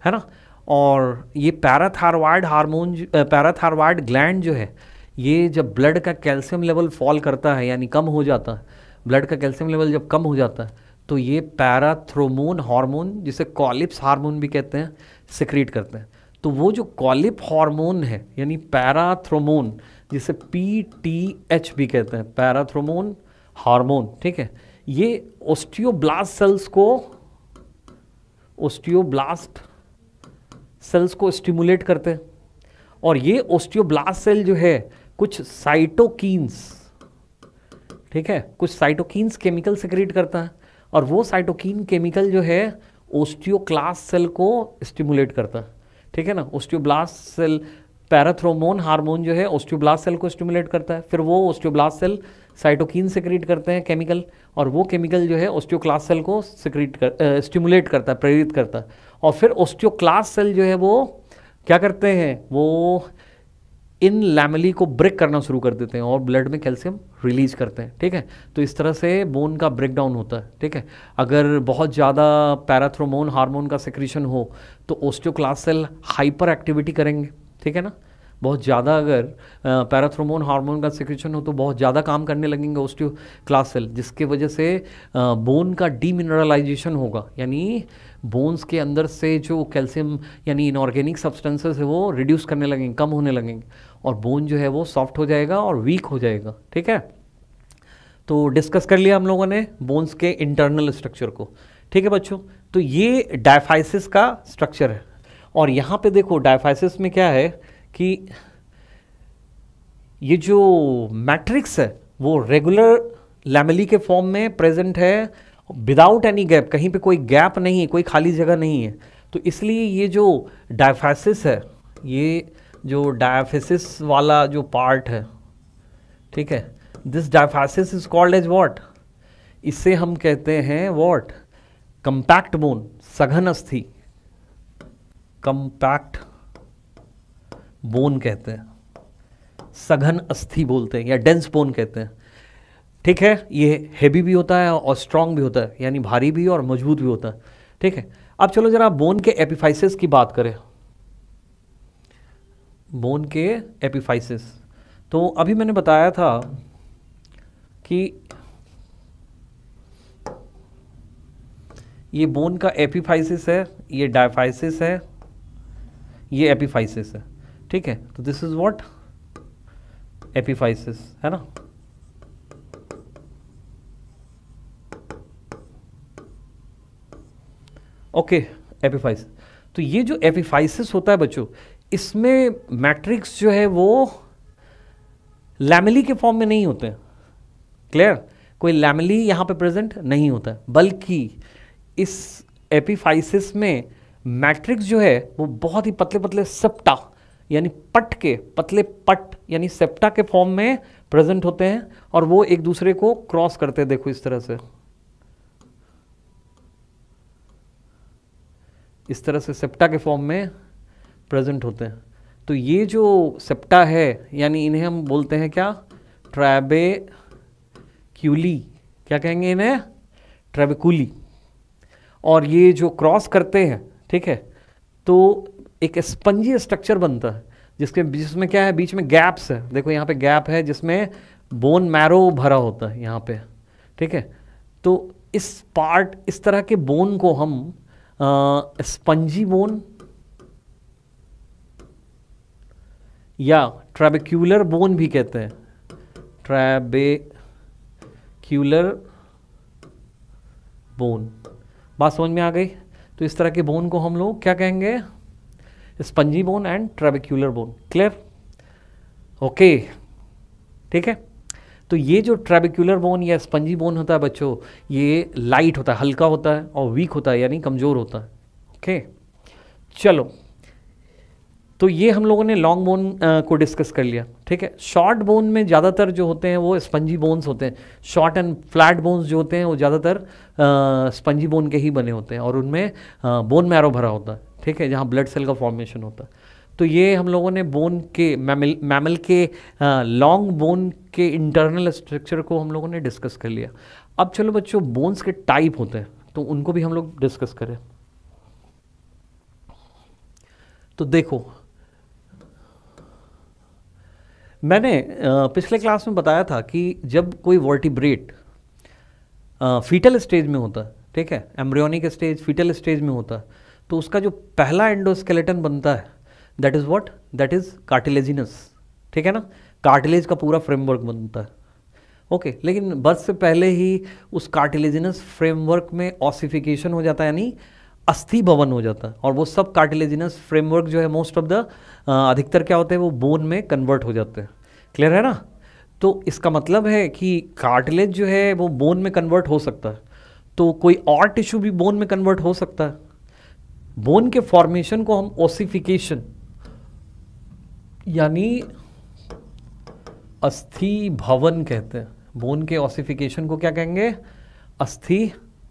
S1: है ना और ये पैराथारवाइड हारमोन पैराथारवाइड ग्लैंड जो है ये जब ब्लड का कैल्शियम लेवल फॉल करता है यानी कम हो जाता है ब्लड का कैल्शियम लेवल जब कम हो जाता है तो ये पैराथ्रोमोन हार्मोन जिसे कॉलिप्स हार्मोन भी कहते हैं सिक्रीट करते हैं तो वो जो कॉलिप हार्मोन है यानी पैराथ्रोमोन जिसे पी टी एच भी कहते हैं पैराथ्रोमोन हार्मोन ठीक है ये ओस्टियोब्लास्ट सेल्स को ओस्टियोब्लास्ट सेल्स को स्टिमुलेट करते हैं और ये ओस्टियोब्लास्ट सेल जो है कुछ साइटोकिन्स ठीक है कुछ साइटोकिन्स केमिकल क्रिएट करता है और वो साइटोकिन केमिकल जो है ओस्टियोक्लास सेल को स्टिमुलेट करता है ठीक है ना ओस्टियोब्लास्ट सेल पैराथ्रोमोन हार्मोन जो है ओस्टियोब्लास्ट सेल को स्टिमुलेट करता है फिर वो ओस्टियोब्लास्ट सेल साइटोकिन सिक्रीट करते हैं केमिकल और वो केमिकल जो है ओस्टियोक्लास सेल को सिक्रीट कर स्टिमुलेट करता है प्रेरित करता है और फिर ओस्टियोक्लास सेल जो है वो क्या करते हैं वो इन लैमली को ब्रेक करना शुरू कर देते हैं और ब्लड में कैल्शियम रिलीज करते हैं ठीक है तो इस तरह से बोन का ब्रेक डाउन होता है ठीक है अगर बहुत ज़्यादा पैराथ्रोमोन हार्मोन का सेक्रीशन हो तो ओस्टियोक्लास सेल हाइपर एक्टिविटी करेंगे ठीक है ना बहुत ज़्यादा अगर पैराथ्रोमोन हार्मोन का सिक्रेशन हो तो बहुत ज़्यादा काम करने लगेंगे ओस्टियो क्लास सेल जिसके वजह से बोन का डीमिनरलाइजेशन होगा यानी बोन्स के अंदर से जो कैल्शियम यानी इनऑर्गेनिक सब्सटेंसेस है वो रिड्यूस करने लगेंगे कम होने लगेंगे और बोन जो है वो सॉफ्ट हो जाएगा और वीक हो जाएगा ठीक है तो डिस्कस कर लिया हम लोगों ने बोन्स के इंटरनल स्ट्रक्चर को ठीक है बच्चों तो ये डायफाइसिस का स्ट्रक्चर है और यहाँ पे देखो डायफाइसिस में क्या है कि ये जो मैट्रिक्स है वो रेगुलर लैमली के फॉर्म में प्रेजेंट है विदाउट एनी गैप कहीं पे कोई गैप नहीं है कोई खाली जगह नहीं है तो इसलिए ये जो डायफेसिस है ये जो डायफेसिस वाला जो पार्ट है ठीक है this diaphysis is called as what इसे हम कहते हैं वॉट कंपैक्ट बोन सघन अस्थि कंपैक्ट बोन कहते हैं सघन अस्थि बोलते हैं या डेंस बोन कहते हैं ठीक है ये हैवी भी होता है और स्ट्रांग भी होता है यानी भारी भी और मजबूत भी होता है ठीक है अब चलो जरा बोन के एपिफाइसिस की बात करें बोन के एपिफाइसिस तो अभी मैंने बताया था कि ये बोन का एपिफाइसिस है ये डायफाइसिस है ये एपिफाइसिस है ठीक है तो दिस इज व्हाट एपिफाइसिस है ना ओके एपिफाइस तो ये जो एपिफाइसिस होता है बच्चों इसमें मैट्रिक्स जो है वो लैमिली के फॉर्म में नहीं होते क्लियर कोई लैमिली यहां पे प्रेजेंट नहीं होता बल्कि इस एपिफाइसिस में मैट्रिक्स जो है वो बहुत ही पतले पतले सप्टा यानी पट के पतले पट यानी सेप्टा के फॉर्म में प्रेजेंट होते हैं और वो एक दूसरे को क्रॉस करते हैं देखो इस तरह से इस तरह से सेप्टा के फॉर्म में प्रेजेंट होते हैं तो ये जो सेप्टा है यानी इन्हें हम बोलते हैं क्या ट्रैबे क्यूली क्या कहेंगे इन्हें ट्रेबिकुली और ये जो क्रॉस करते हैं ठीक है तो एक स्पंजी स्ट्रक्चर बनता है जिसके जिसमें क्या है बीच में गैप्स है देखो यहाँ पे गैप है जिसमें बोन मैरो भरा होता है यहाँ पे ठीक है तो इस पार्ट इस तरह के बोन को हम स्पंजी बोन या ट्रेबिक्यूलर बोन भी कहते हैं ट्रेबेक्यूलर बोन बात समझ में आ गई तो इस तरह के बोन को हम लोग क्या कहेंगे spongy bone and trabecular bone clear okay ठीक है तो ये जो ट्रेबिक्यूलर बोन या स्पंजी बोन होता है बच्चों ये लाइट होता है हल्का होता है और वीक होता है यानी कमज़ोर होता है ओके okay? चलो तो ये हम लोगों ने लॉन्ग बोन को डिस्कस कर लिया ठीक है शॉर्ट बोन में ज़्यादातर जो होते हैं वो स्पंजी बोन्स होते हैं शॉर्ट एंड फ्लैट बोन्स जो होते हैं वो ज़्यादातर स्पंजी बोन के ही बने होते हैं और उनमें बोन मैरो भरा होता है ठीक है जहाँ ब्लड सेल का फॉर्मेशन होता है तो ये हम लोगों ने बोन के मैमल मैमल के लॉन्ग बोन के इंटरनल स्ट्रक्चर को हम लोगों ने डिस्कस कर लिया अब चलो बच्चों बोन्स के टाइप होते हैं तो उनको भी हम लोग डिस्कस करें तो देखो मैंने पिछले क्लास में बताया था कि जब कोई वर्टिब्रेट फीटल स्टेज में होता है ठीक है एम्ब्रियोनिक स्टेज फीटल स्टेज में होता है तो उसका जो पहला एंडोस्केलेटन बनता है that is what that is cartilaginous ठीक है ना कार्टिलेज का पूरा फ्रेमवर्क बनता है ओके okay, लेकिन बर्थ से पहले ही उस कार्टिलेजिनस फ्रेमवर्क में ऑसिफिकेशन हो जाता है यानी अस्थि भवन हो जाता है और वो सब कार्टिलेजिनस फ्रेमवर्क जो है मोस्ट ऑफ द अधिकतर क्या होते हैं वो बोन में कन्वर्ट हो जाते हैं क्लियर है ना तो इसका मतलब है कि कार्टिलेज जो है वो बोन में कन्वर्ट हो सकता है तो कोई और टिश्यू भी बोन में कन्वर्ट हो सकता है बोन के फॉर्मेशन को हम ओसिफिकेशन यानी अस्थि भवन कहते हैं बोन के ऑसिफिकेशन को क्या कहेंगे अस्थि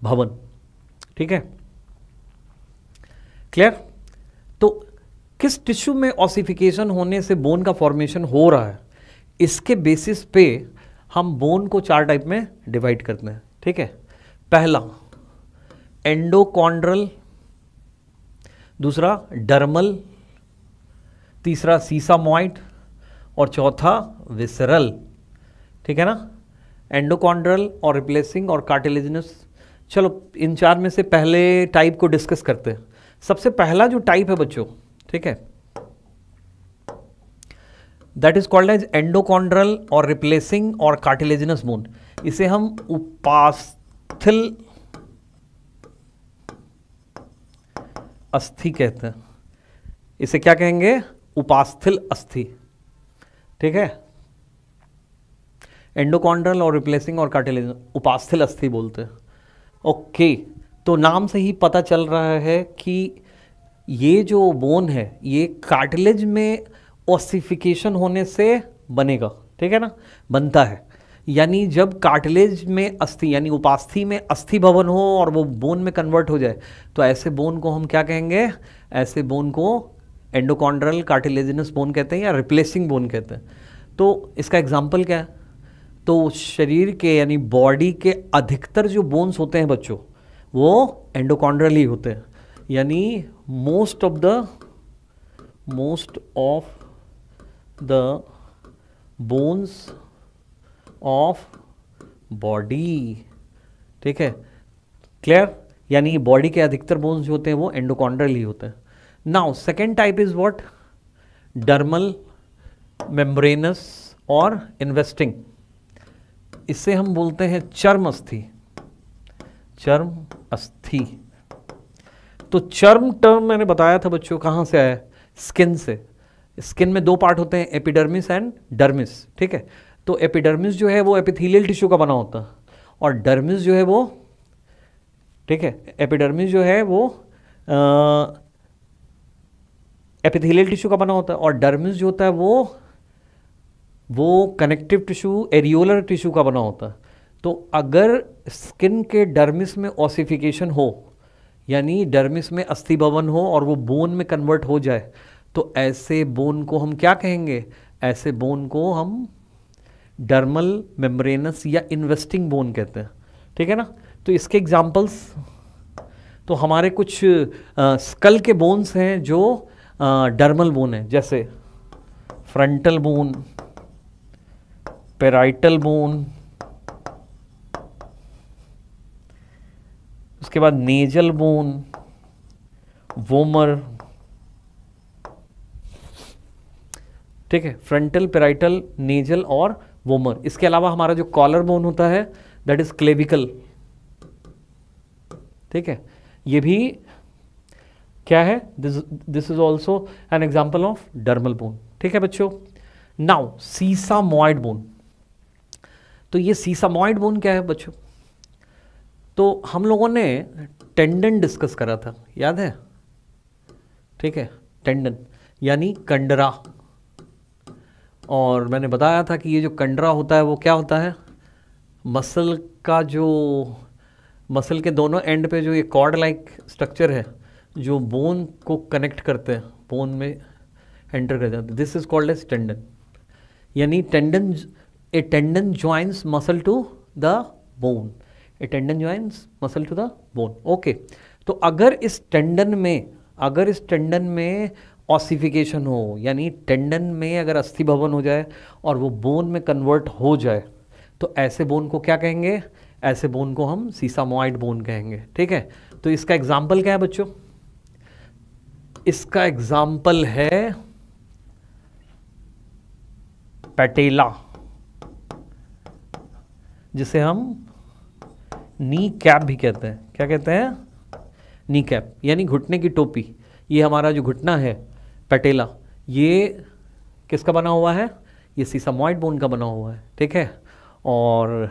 S1: भवन ठीक है क्लियर तो किस टिश्यू में ऑसिफिकेशन होने से बोन का फॉर्मेशन हो रहा है इसके बेसिस पे हम बोन को चार टाइप में डिवाइड करते हैं ठीक है पहला एंडोकॉन्ड्रल दूसरा डर्मल तीसरा सीसामॉइट और चौथा विसरल ठीक है ना एंडोकॉन्ड्रल और रिप्लेसिंग और कार्टिलेजनस चलो इन चार में से पहले टाइप को डिस्कस करते हैं सबसे पहला जो टाइप है बच्चों ठीक है that is called as endochondral और रिप्लेसिंग और कार्टिलेजिनस बोन इसे हम उपास्थिल अस्थि कहते हैं इसे क्या कहेंगे उपास्थिल अस्थि ठीक है एंडोकॉन्ड्रल और रिप्लेसिंग और कार्टिलेजन उपास्थिल अस्थि बोलते हैं ओके okay. तो नाम से ही पता चल रहा है कि ये जो बोन है ये कार्टिलेज में ऑसिफिकेशन होने से बनेगा ठीक है ना बनता है यानी जब कार्टिलेज में अस्थि यानी उपास्थि में अस्थि भवन हो और वो बोन में कन्वर्ट हो जाए तो ऐसे बोन को हम क्या कहेंगे ऐसे बोन को एंडोकॉन्ड्रल कार्टिलेजिनस बोन कहते हैं या रिप्लेसिंग बोन कहते हैं तो इसका एग्जाम्पल क्या है तो शरीर के यानी बॉडी के अधिकतर जो बोन्स होते हैं बच्चों वो एंडोकॉन्ड्रली होते हैं यानी most of the most of the bones of body ठीक है क्लियर यानी बॉडी के अधिकतर बोन्स जो होते हैं वो एंडोकॉन्ड्रली होते हैं now second type is what dermal membranous और इन्वेस्टिंग इससे हम बोलते हैं चर्म अस्थि चर्म अस्थि तो चर्म टर्म मैंने बताया था बच्चों कहाँ से आया स्किन से स्किन में दो पार्ट होते हैं एपिडर्मिस एंड डर्मिस ठीक है तो एपिडर्मिस जो है वो एपिथेलियल टिश्यू का बना होता है और डर्मिस जो है वो ठीक है एपिडर्मिस जो है वो एपिथेलियल टिश्यू का बना होता है और डर्मिस जो होता है वो वो कनेक्टिव टिश्यू एरियोलर टिश्यू का बना होता है तो अगर स्किन के डर्मिस में ऑसिफिकेशन हो यानी डर्मिस में अस्थि भवन हो और वो बोन में कन्वर्ट हो जाए तो ऐसे बोन को हम क्या कहेंगे ऐसे बोन को हम डर्मल मेम्ब्रेनस या इन्वेस्टिंग बोन कहते हैं ठीक है ना तो इसके एग्जाम्पल्स तो हमारे कुछ आ, स्कल के बोन्स हैं जो डर्मल बोन है जैसे फ्रंटल बोन पेराइटल बोन उसके बाद नेजल बोन वोमर ठीक है फ्रंटल पेराइटल नेजल और वोमर इसके अलावा हमारा जो कॉलर बोन होता है दैट इज क्लेविकल ठीक है ये भी क्या है this this is also an example of dermal bone ठीक है बच्चों नाउ सीसामॉइड बोन तो ये सीसामॉइड बोन क्या है बच्चों तो हम लोगों ने टेंडन डिस्कस करा था याद है ठीक है टेंडन यानी कंडरा और मैंने बताया था कि ये जो कंडरा होता है वो क्या होता है मसल का जो मसल के दोनों एंड पे जो ये कॉर्ड लाइक स्ट्रक्चर है जो बोन को कनेक्ट करते हैं बोन में एंटर कर जाते हैं this is called as tendon यानी tendon a tendon joins muscle to the bone a tendon joins muscle to the bone okay तो अगर इस टेंडन में अगर इस टेंडन में ऑसिफिकेशन हो यानी टेंडन में अगर अस्थि भवन हो जाए और वो बोन में कन्वर्ट हो जाए तो ऐसे बोन को क्या कहेंगे ऐसे बोन को हम सीसामोइड बोन कहेंगे ठीक है तो इसका एग्जाम्पल क्या है बच्चों इसका एग्जाम्पल है पेटेला जिसे हम नी कैप भी कहते हैं क्या कहते हैं नी कैप यानी घुटने की टोपी ये हमारा जो घुटना है पटेला ये किसका बना हुआ है ये सीसमॉइड बोन का बना हुआ है ठीक है और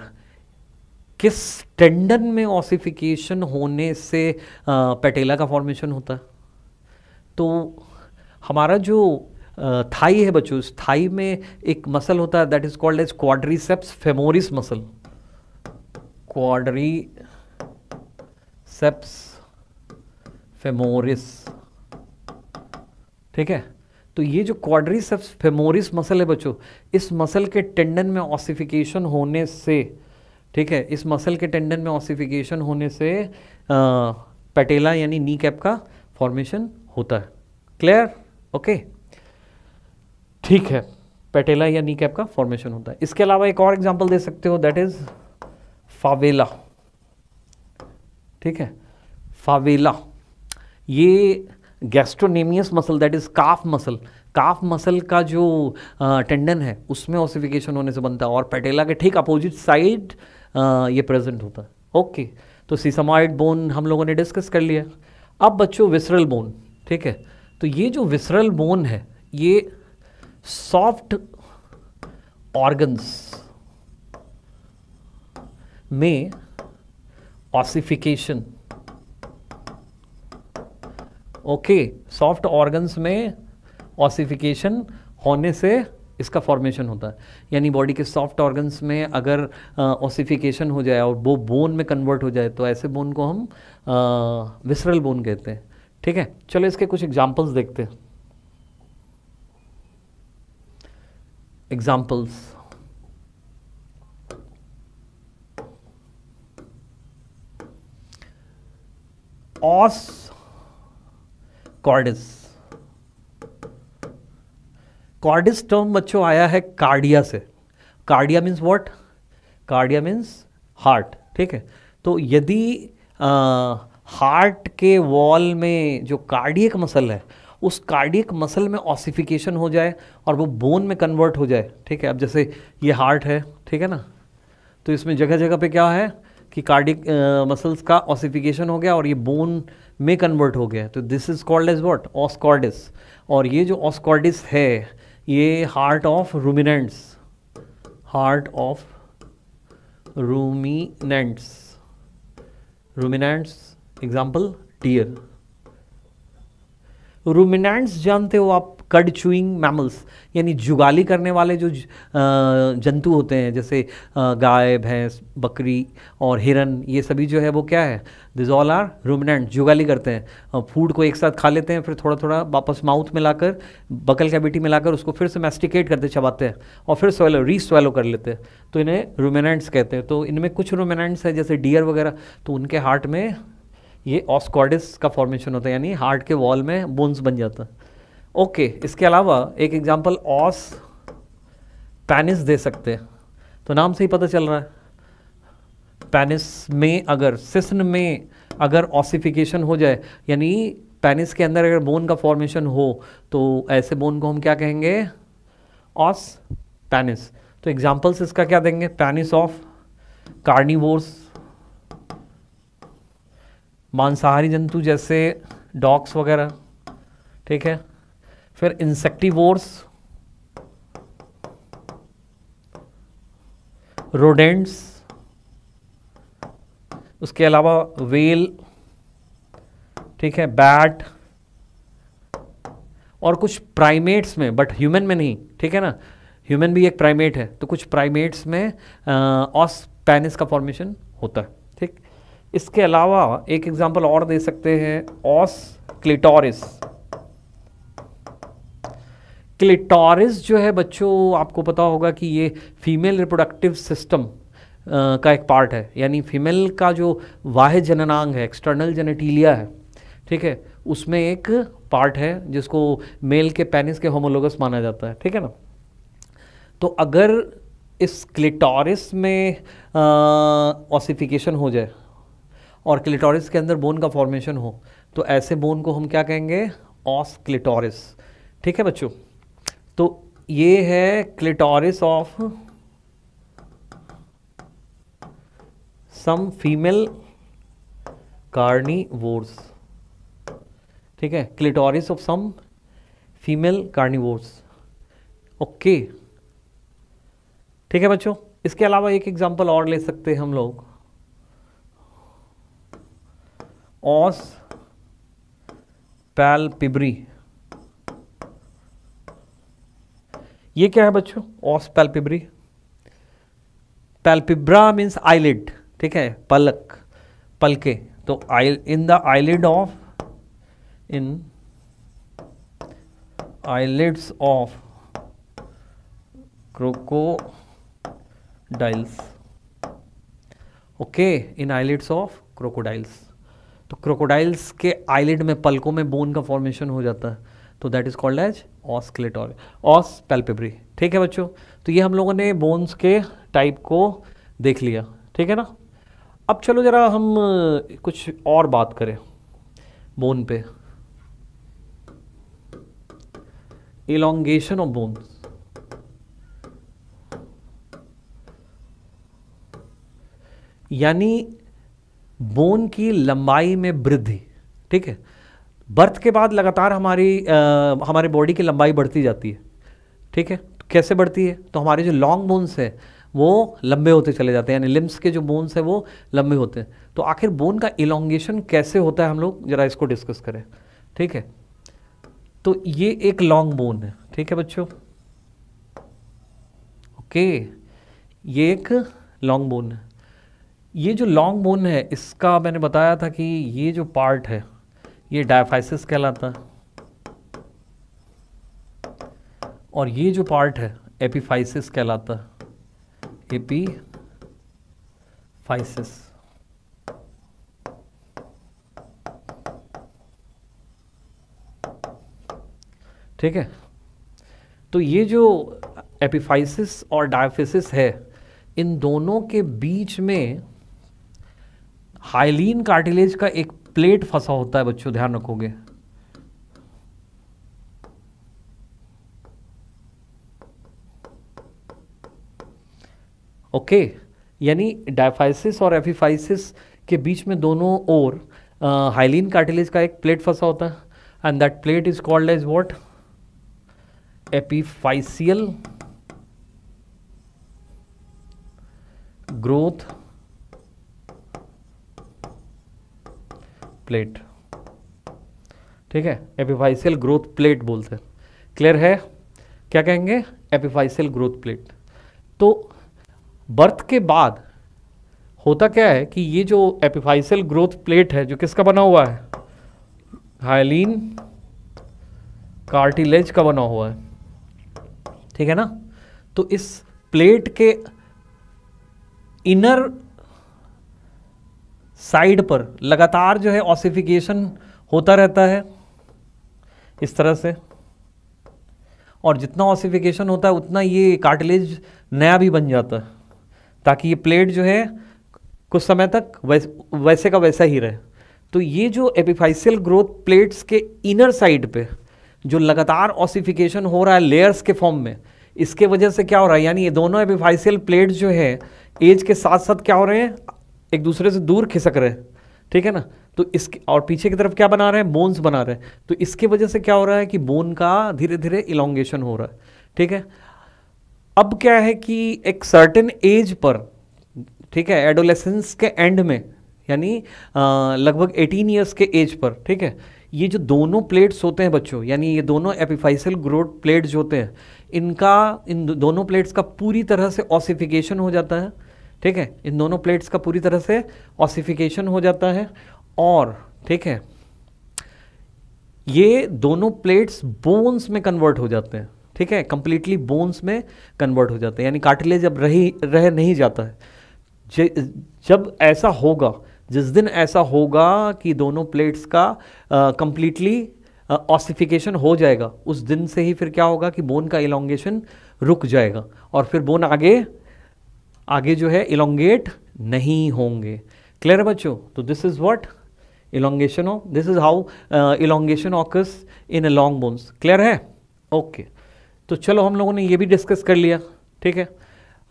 S1: किस टेंडन में ऑसिफिकेशन होने से पटेला का फॉर्मेशन होता है तो हमारा जो थाई है बच्चों थाई में एक मसल होता है that is called as quadriceps femoris muscle quadriceps femoris ठीक है तो ये जो क्वाड्रीसेप्स फेमोरिस मसल है बच्चों इस मसल के टेंडन में ऑसिफिकेशन होने से ठीक है इस मसल के टेंडन में ऑसिफिकेशन होने से आ, पेटेला यानी नी कैप का फॉर्मेशन होता है क्लियर ओके ठीक है पेटेला या नी कैप का फॉर्मेशन होता है इसके अलावा एक और एग्जांपल दे सकते हो दैट इज़ फावेला ठीक है फावेला ये gastrocnemius muscle that is calf muscle calf muscle का जो टेंडन है उसमें ऑसिफिकेशन होने से बनता है और पेटेला के ठीक अपोजिट साइड ये प्रेजेंट होता है ओके तो सीसमाइड बोन हम लोगों ने डिस्कस कर लिया अब बच्चों विसरल बोन ठीक है तो ये जो विसरल बोन है ये सॉफ्ट ऑर्गन्स में ऑसिफिकेशन ओके सॉफ्ट ऑर्गन्स में ऑसिफिकेशन होने से इसका फॉर्मेशन होता है यानी बॉडी के सॉफ्ट ऑर्गन्स में अगर ऑसिफिकेशन हो जाए और वो बोन में कन्वर्ट हो जाए तो ऐसे बोन को हम विसरल बोन कहते हैं ठीक है चलो इसके कुछ एग्जाम्पल्स देखते हैं एग्जाम्पल्स ऑस कॉर्डिस कॉर्डिस टर्म बच्चों आया है कार्डिया से cardia means what cardia means heart ठीक है तो यदि हार्ट के वॉल में जो कार्डियक मसल है उस कार्डियक मसल में ऑसिफिकेशन हो जाए और वो बोन में कन्वर्ट हो जाए ठीक है अब जैसे ये हार्ट है ठीक है ना तो इसमें जगह जगह पे क्या है कि कार्डिक मसल्स का ऑसिफिकेशन हो गया और ये बोन में कन्वर्ट हो गया तो this is called as what os cordis और ये जो ऑस्कॉर्डिस है ये heart of ruminants heart of ruminants ruminants example deer ruminants जानते हो आप कड चूइंग मैमल्स यानी जुगाली करने वाले जो जंतु होते हैं जैसे गाय भैंस बकरी और हिरन ये सभी जो है वो क्या है दिज ऑल आर रूमिनेंट जुगाली करते हैं फूड को एक साथ खा लेते हैं फिर थोड़ा थोड़ा वापस माउथ में लाकर बकल कैबिटी में लाकर उसको फिर से मेस्टिकेट करते चबाते हैं और फिर स्वेलो री स्वेलो कर लेते हैं तो इन्हें रूमिनेंट्स कहते हैं तो इनमें कुछ रूमिनेंट्स हैं जैसे डियर वगैरह तो उनके हार्ट में ये ऑस्कॉडिस का फॉर्मेशन होता है यानी हार्ट के वॉल में बोन्स बन जाता है ओके इसके अलावा एक एग्जाम्पल ऑस पैनिस दे सकते हैं तो नाम से ही पता चल रहा है पैनिस में अगर सिस्न में अगर ऑसिफिकेशन हो जाए यानी पैनिस के अंदर अगर बोन का फॉर्मेशन हो तो ऐसे बोन को हम क्या कहेंगे ऑस पैनिस तो एग्जाम्पल्स इसका क्या देंगे पैनिस ऑफ कार्निवोर्स मांसाहारी जंतु जैसे डॉग्स वगैरह ठीक है फिर इंसेक्टिवोर्स रोडेंट्स उसके अलावा वेल ठीक है बैट और कुछ प्राइमेट्स में बट ह्यूमन में नहीं ठीक है ना ह्यूमन भी एक प्राइमेट है तो कुछ प्राइमेट्स में ऑस पैनिस का फॉर्मेशन होता है ठीक इसके अलावा एक एग्जांपल और दे सकते हैं ऑस क्लिटोरिस क्लिटोरिस जो है बच्चों आपको पता होगा कि ये फीमेल रिप्रोडक्टिव सिस्टम का एक पार्ट है यानी फीमेल का जो वाह जननांग है एक्सटर्नल जेनेटीलिया है ठीक है उसमें एक पार्ट है जिसको मेल के पेनिस के होमोलोगस माना जाता है ठीक है ना तो अगर इस क्लिटोरिस में ऑसिफिकेशन हो जाए और क्लिटोरिस के अंदर बोन का फॉर्मेशन हो तो ऐसे बोन को हम क्या कहेंगे ऑस क्लिटोरिस ठीक है बच्चों तो ये है clitoris of some female carnivores ठीक है clitoris of some female carnivores okay ठीक है बच्चों इसके अलावा एक एग्जांपल और ले सकते हैं हम लोग ऑस पैल पिबरी ये क्या है बच्चों ऑस पैल्पिब्री पैल्पिब्रा मीन्स आईलिड ठीक है पलक पलके तो eye in the eyelid of in eyelids of crocodiles okay in eyelids of crocodiles तो क्रोकोडाइल्स के आईलिड में पलकों में बोन का फॉर्मेशन हो जाता है तो that is called as os clitoris os palpebrae ठीक है बच्चों तो ये हम लोगों ने बोन्स के टाइप को देख लिया ठीक है ना अब चलो ज़रा हम कुछ और बात करें बोन पे इलांगेशन ऑफ बोन यानी बोन की लंबाई में वृद्धि ठीक है बर्थ के बाद लगातार हमारी आ, हमारे बॉडी की लंबाई बढ़ती जाती है ठीक है तो कैसे बढ़ती है तो हमारे जो लॉन्ग बोन्स हैं वो लंबे होते चले जाते हैं यानी लिम्स के जो बोन्स हैं वो लंबे होते हैं तो आखिर बोन का इलोंगेशन कैसे होता है हम लोग ज़रा इसको डिस्कस करें ठीक है तो ये एक लॉन्ग बोन है ठीक है बच्चों ओके ये एक लॉन्ग बोन है ये जो लॉन्ग बोन है इसका मैंने बताया था कि ये जो पार्ट है ये डायफाइसिस कहलाता है और ये जो पार्ट है एपिफाइसिस कहलाता है एपीफाइसिस ठीक है तो ये जो एपिफाइसिस और डायफिसिस है इन दोनों के बीच में हाइलिन कार्टिलेज का एक प्लेट फंसा होता है बच्चों ध्यान रखोगे ओके यानी डायफाइसिस और एफिफाइसिस के बीच में दोनों ओर हाइलिन कार्टिलेज का एक प्लेट फंसा होता है and that plate is called as what epiphyseal growth plate ठीक है एपिफाइसियल ग्रोथ प्लेट बोलते हैं क्लियर है क्या कहेंगे एपिफाइसियल ग्रोथ प्लेट तो बर्थ के बाद होता क्या है कि ये जो एपिफाइसियल ग्रोथ प्लेट है जो किसका बना हुआ है हाइलिन कार्टिलेज का बना हुआ है ठीक है ना तो इस प्लेट के इनर साइड पर लगातार जो है ऑसिफिकेशन होता रहता है इस तरह से और जितना ऑसिफिकेशन होता है उतना ये कार्टिलेज नया भी बन जाता है ताकि ये प्लेट जो है कुछ समय तक वैसे वैसे का वैसा ही रहे तो ये जो एपिफाइसियल ग्रोथ प्लेट्स के इनर साइड पे जो लगातार ऑसिफिकेशन हो रहा है लेयर्स के फॉर्म में इसके वजह से क्या हो रहा है यानी ये दोनों एपिफाइसियल प्लेट्स जो है एज के साथ साथ क्या हो रहे हैं एक दूसरे से दूर खिसक रहे हैं ठीक है ना तो इसके और पीछे की तरफ क्या बना रहे हैं बोन्स बना रहे हैं तो इसके वजह से क्या हो रहा है कि बोन का धीरे धीरे इलोंगेशन हो रहा है ठीक है अब क्या है कि एक सर्टेन एज पर ठीक है एडोलेसेंस के एंड में यानी लगभग 18 इयर्स के एज पर ठीक है ये जो दोनों प्लेट्स होते हैं बच्चों यानी ये दोनों एपिफाइसल ग्रोथ प्लेट्स होते हैं इनका इन दोनों प्लेट्स का पूरी तरह से ऑसिफिकेशन हो जाता है ठीक है इन दोनों प्लेट्स का पूरी तरह से ऑसिफिकेशन हो जाता है और ठीक है ये दोनों प्लेट्स बोन्स में कन्वर्ट हो जाते हैं ठीक है कंप्लीटली बोन्स में कन्वर्ट हो जाते हैं यानी काटले जब रही रह नहीं जाता है जब ऐसा होगा जिस दिन ऐसा होगा कि दोनों प्लेट्स का कंप्लीटली ऑसिफिकेशन हो जाएगा उस दिन से ही फिर क्या होगा कि बोन का इलांगेशन रुक जाएगा और फिर बोन आगे आगे जो है इलोंगेट नहीं होंगे क्लियर है बच्चों तो this is what elongation of this is how elongation occurs in long bones clear है ओके okay. तो चलो हम लोगों ने ये भी डिस्कस कर लिया ठीक है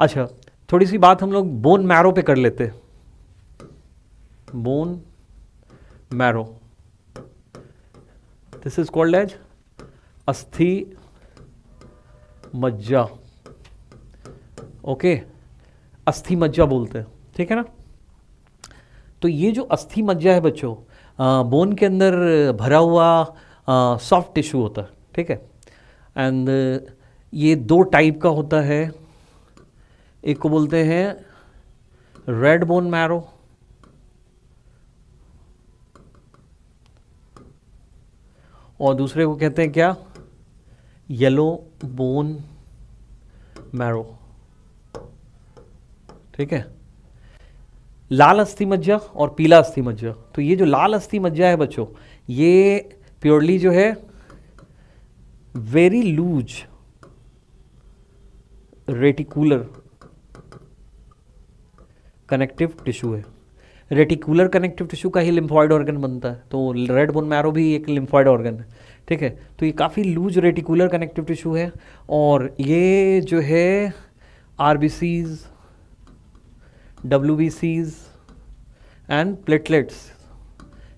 S1: अच्छा थोड़ी सी बात हम लोग बोन मैरो पे कर लेते bone marrow this is called as अस्थि मज्जा ओके okay. अस्थि मज्जा बोलते हैं ठीक है ना तो ये जो अस्थि मज्जा है बच्चों बोन के अंदर भरा हुआ सॉफ्ट टिश्यू होता है ठीक है एंड ये दो टाइप का होता है एक को बोलते हैं रेड बोन मैरो और दूसरे को कहते हैं क्या येलो बोन मैरो ठीक है लाल अस्थि मज्जा और पीला अस्थि मज्जा तो ये जो लाल अस्थि मज्जा है बच्चों ये प्योरली जो है very loose reticular connective tissue है रेटिकुलर कनेक्टिव टिश्यू का ही लिम्फॉइड ऑर्गन बनता है तो रेड बोन मैरो भी एक लिम्फॉइड ऑर्गन है ठीक है तो ये काफ़ी लूज रेटिकुलर कनेक्टिव टिश्यू है और ये जो है आरबीसीज़ डब्ल्यू एंड प्लेटलेट्स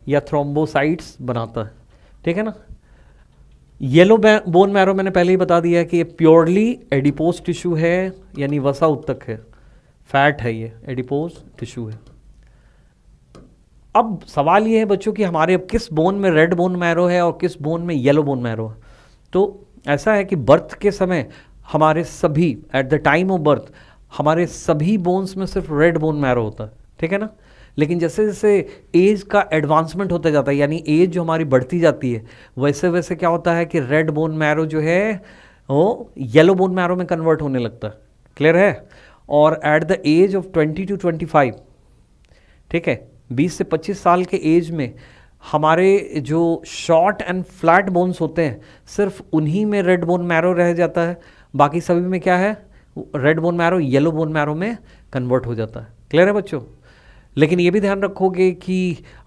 S1: या थ्रोम्बोसाइट्स बनाता है ठीक है ना येलो बोन मैरो मैंने पहले ही बता दिया है कि ये प्योरली एडिपोज टिश्यू है यानी वसा उत्तक है फैट है ये एडिपोज टिश्यू है अब सवाल ये है बच्चों कि हमारे अब किस बोन में रेड बोन मैरो है और किस बोन में येलो बोन मैरो है तो ऐसा है कि बर्थ के समय हमारे सभी at the time of birth हमारे सभी बोन्स में सिर्फ रेड बोन मैरो होता है ठीक है ना लेकिन जैसे जैसे एज का एडवांसमेंट होता जाता है यानी एज जो हमारी बढ़ती जाती है वैसे वैसे क्या होता है कि रेड बोन मैरो जो है वो येलो बोन मैरो में कन्वर्ट होने लगता है क्लियर है और at the age of twenty to twenty five ठीक है बीस से पच्चीस साल के एज में हमारे जो शॉर्ट एंड फ्लैट बोन्स होते हैं सिर्फ उन्हीं में रेड बोन मैरो रह जाता है बाकी सभी में क्या है red bone marrow yellow bone marrow में कन्वर्ट हो जाता है क्लियर है बच्चों लेकिन ये भी ध्यान रखोगे कि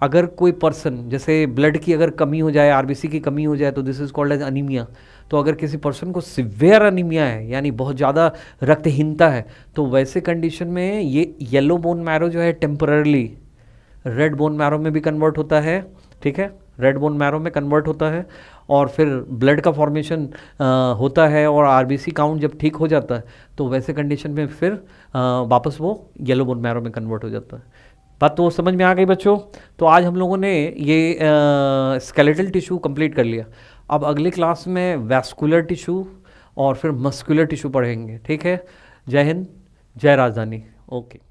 S1: अगर कोई पर्सन जैसे ब्लड की अगर कमी हो जाए आरबीसी की कमी हो जाए तो this is called as anaemia तो अगर किसी पर्सन को सिवियर अनिमिया है यानी बहुत ज़्यादा रक्तहीनता है तो वैसे कंडीशन में ये येलो बोन मैरो जो है टेम्परली रेड बोन मैरो में भी कन्वर्ट होता है ठीक है रेड बोन मैरो में कन्वर्ट होता है और फिर ब्लड का फॉर्मेशन होता है और आरबीसी काउंट जब ठीक हो जाता है तो वैसे कंडीशन में फिर आ, वापस वो येलो बोन मैरो में कन्वर्ट हो जाता है बात तो समझ में आ गई बच्चों तो आज हम लोगों ने ये स्केलेटल टिश्यू कंप्लीट कर लिया अब अगली क्लास में वैस्कुलर टिश्यू और फिर मस्कुलर टिश्यू पढ़ेंगे ठीक है जय हिंद जय राजधानी ओके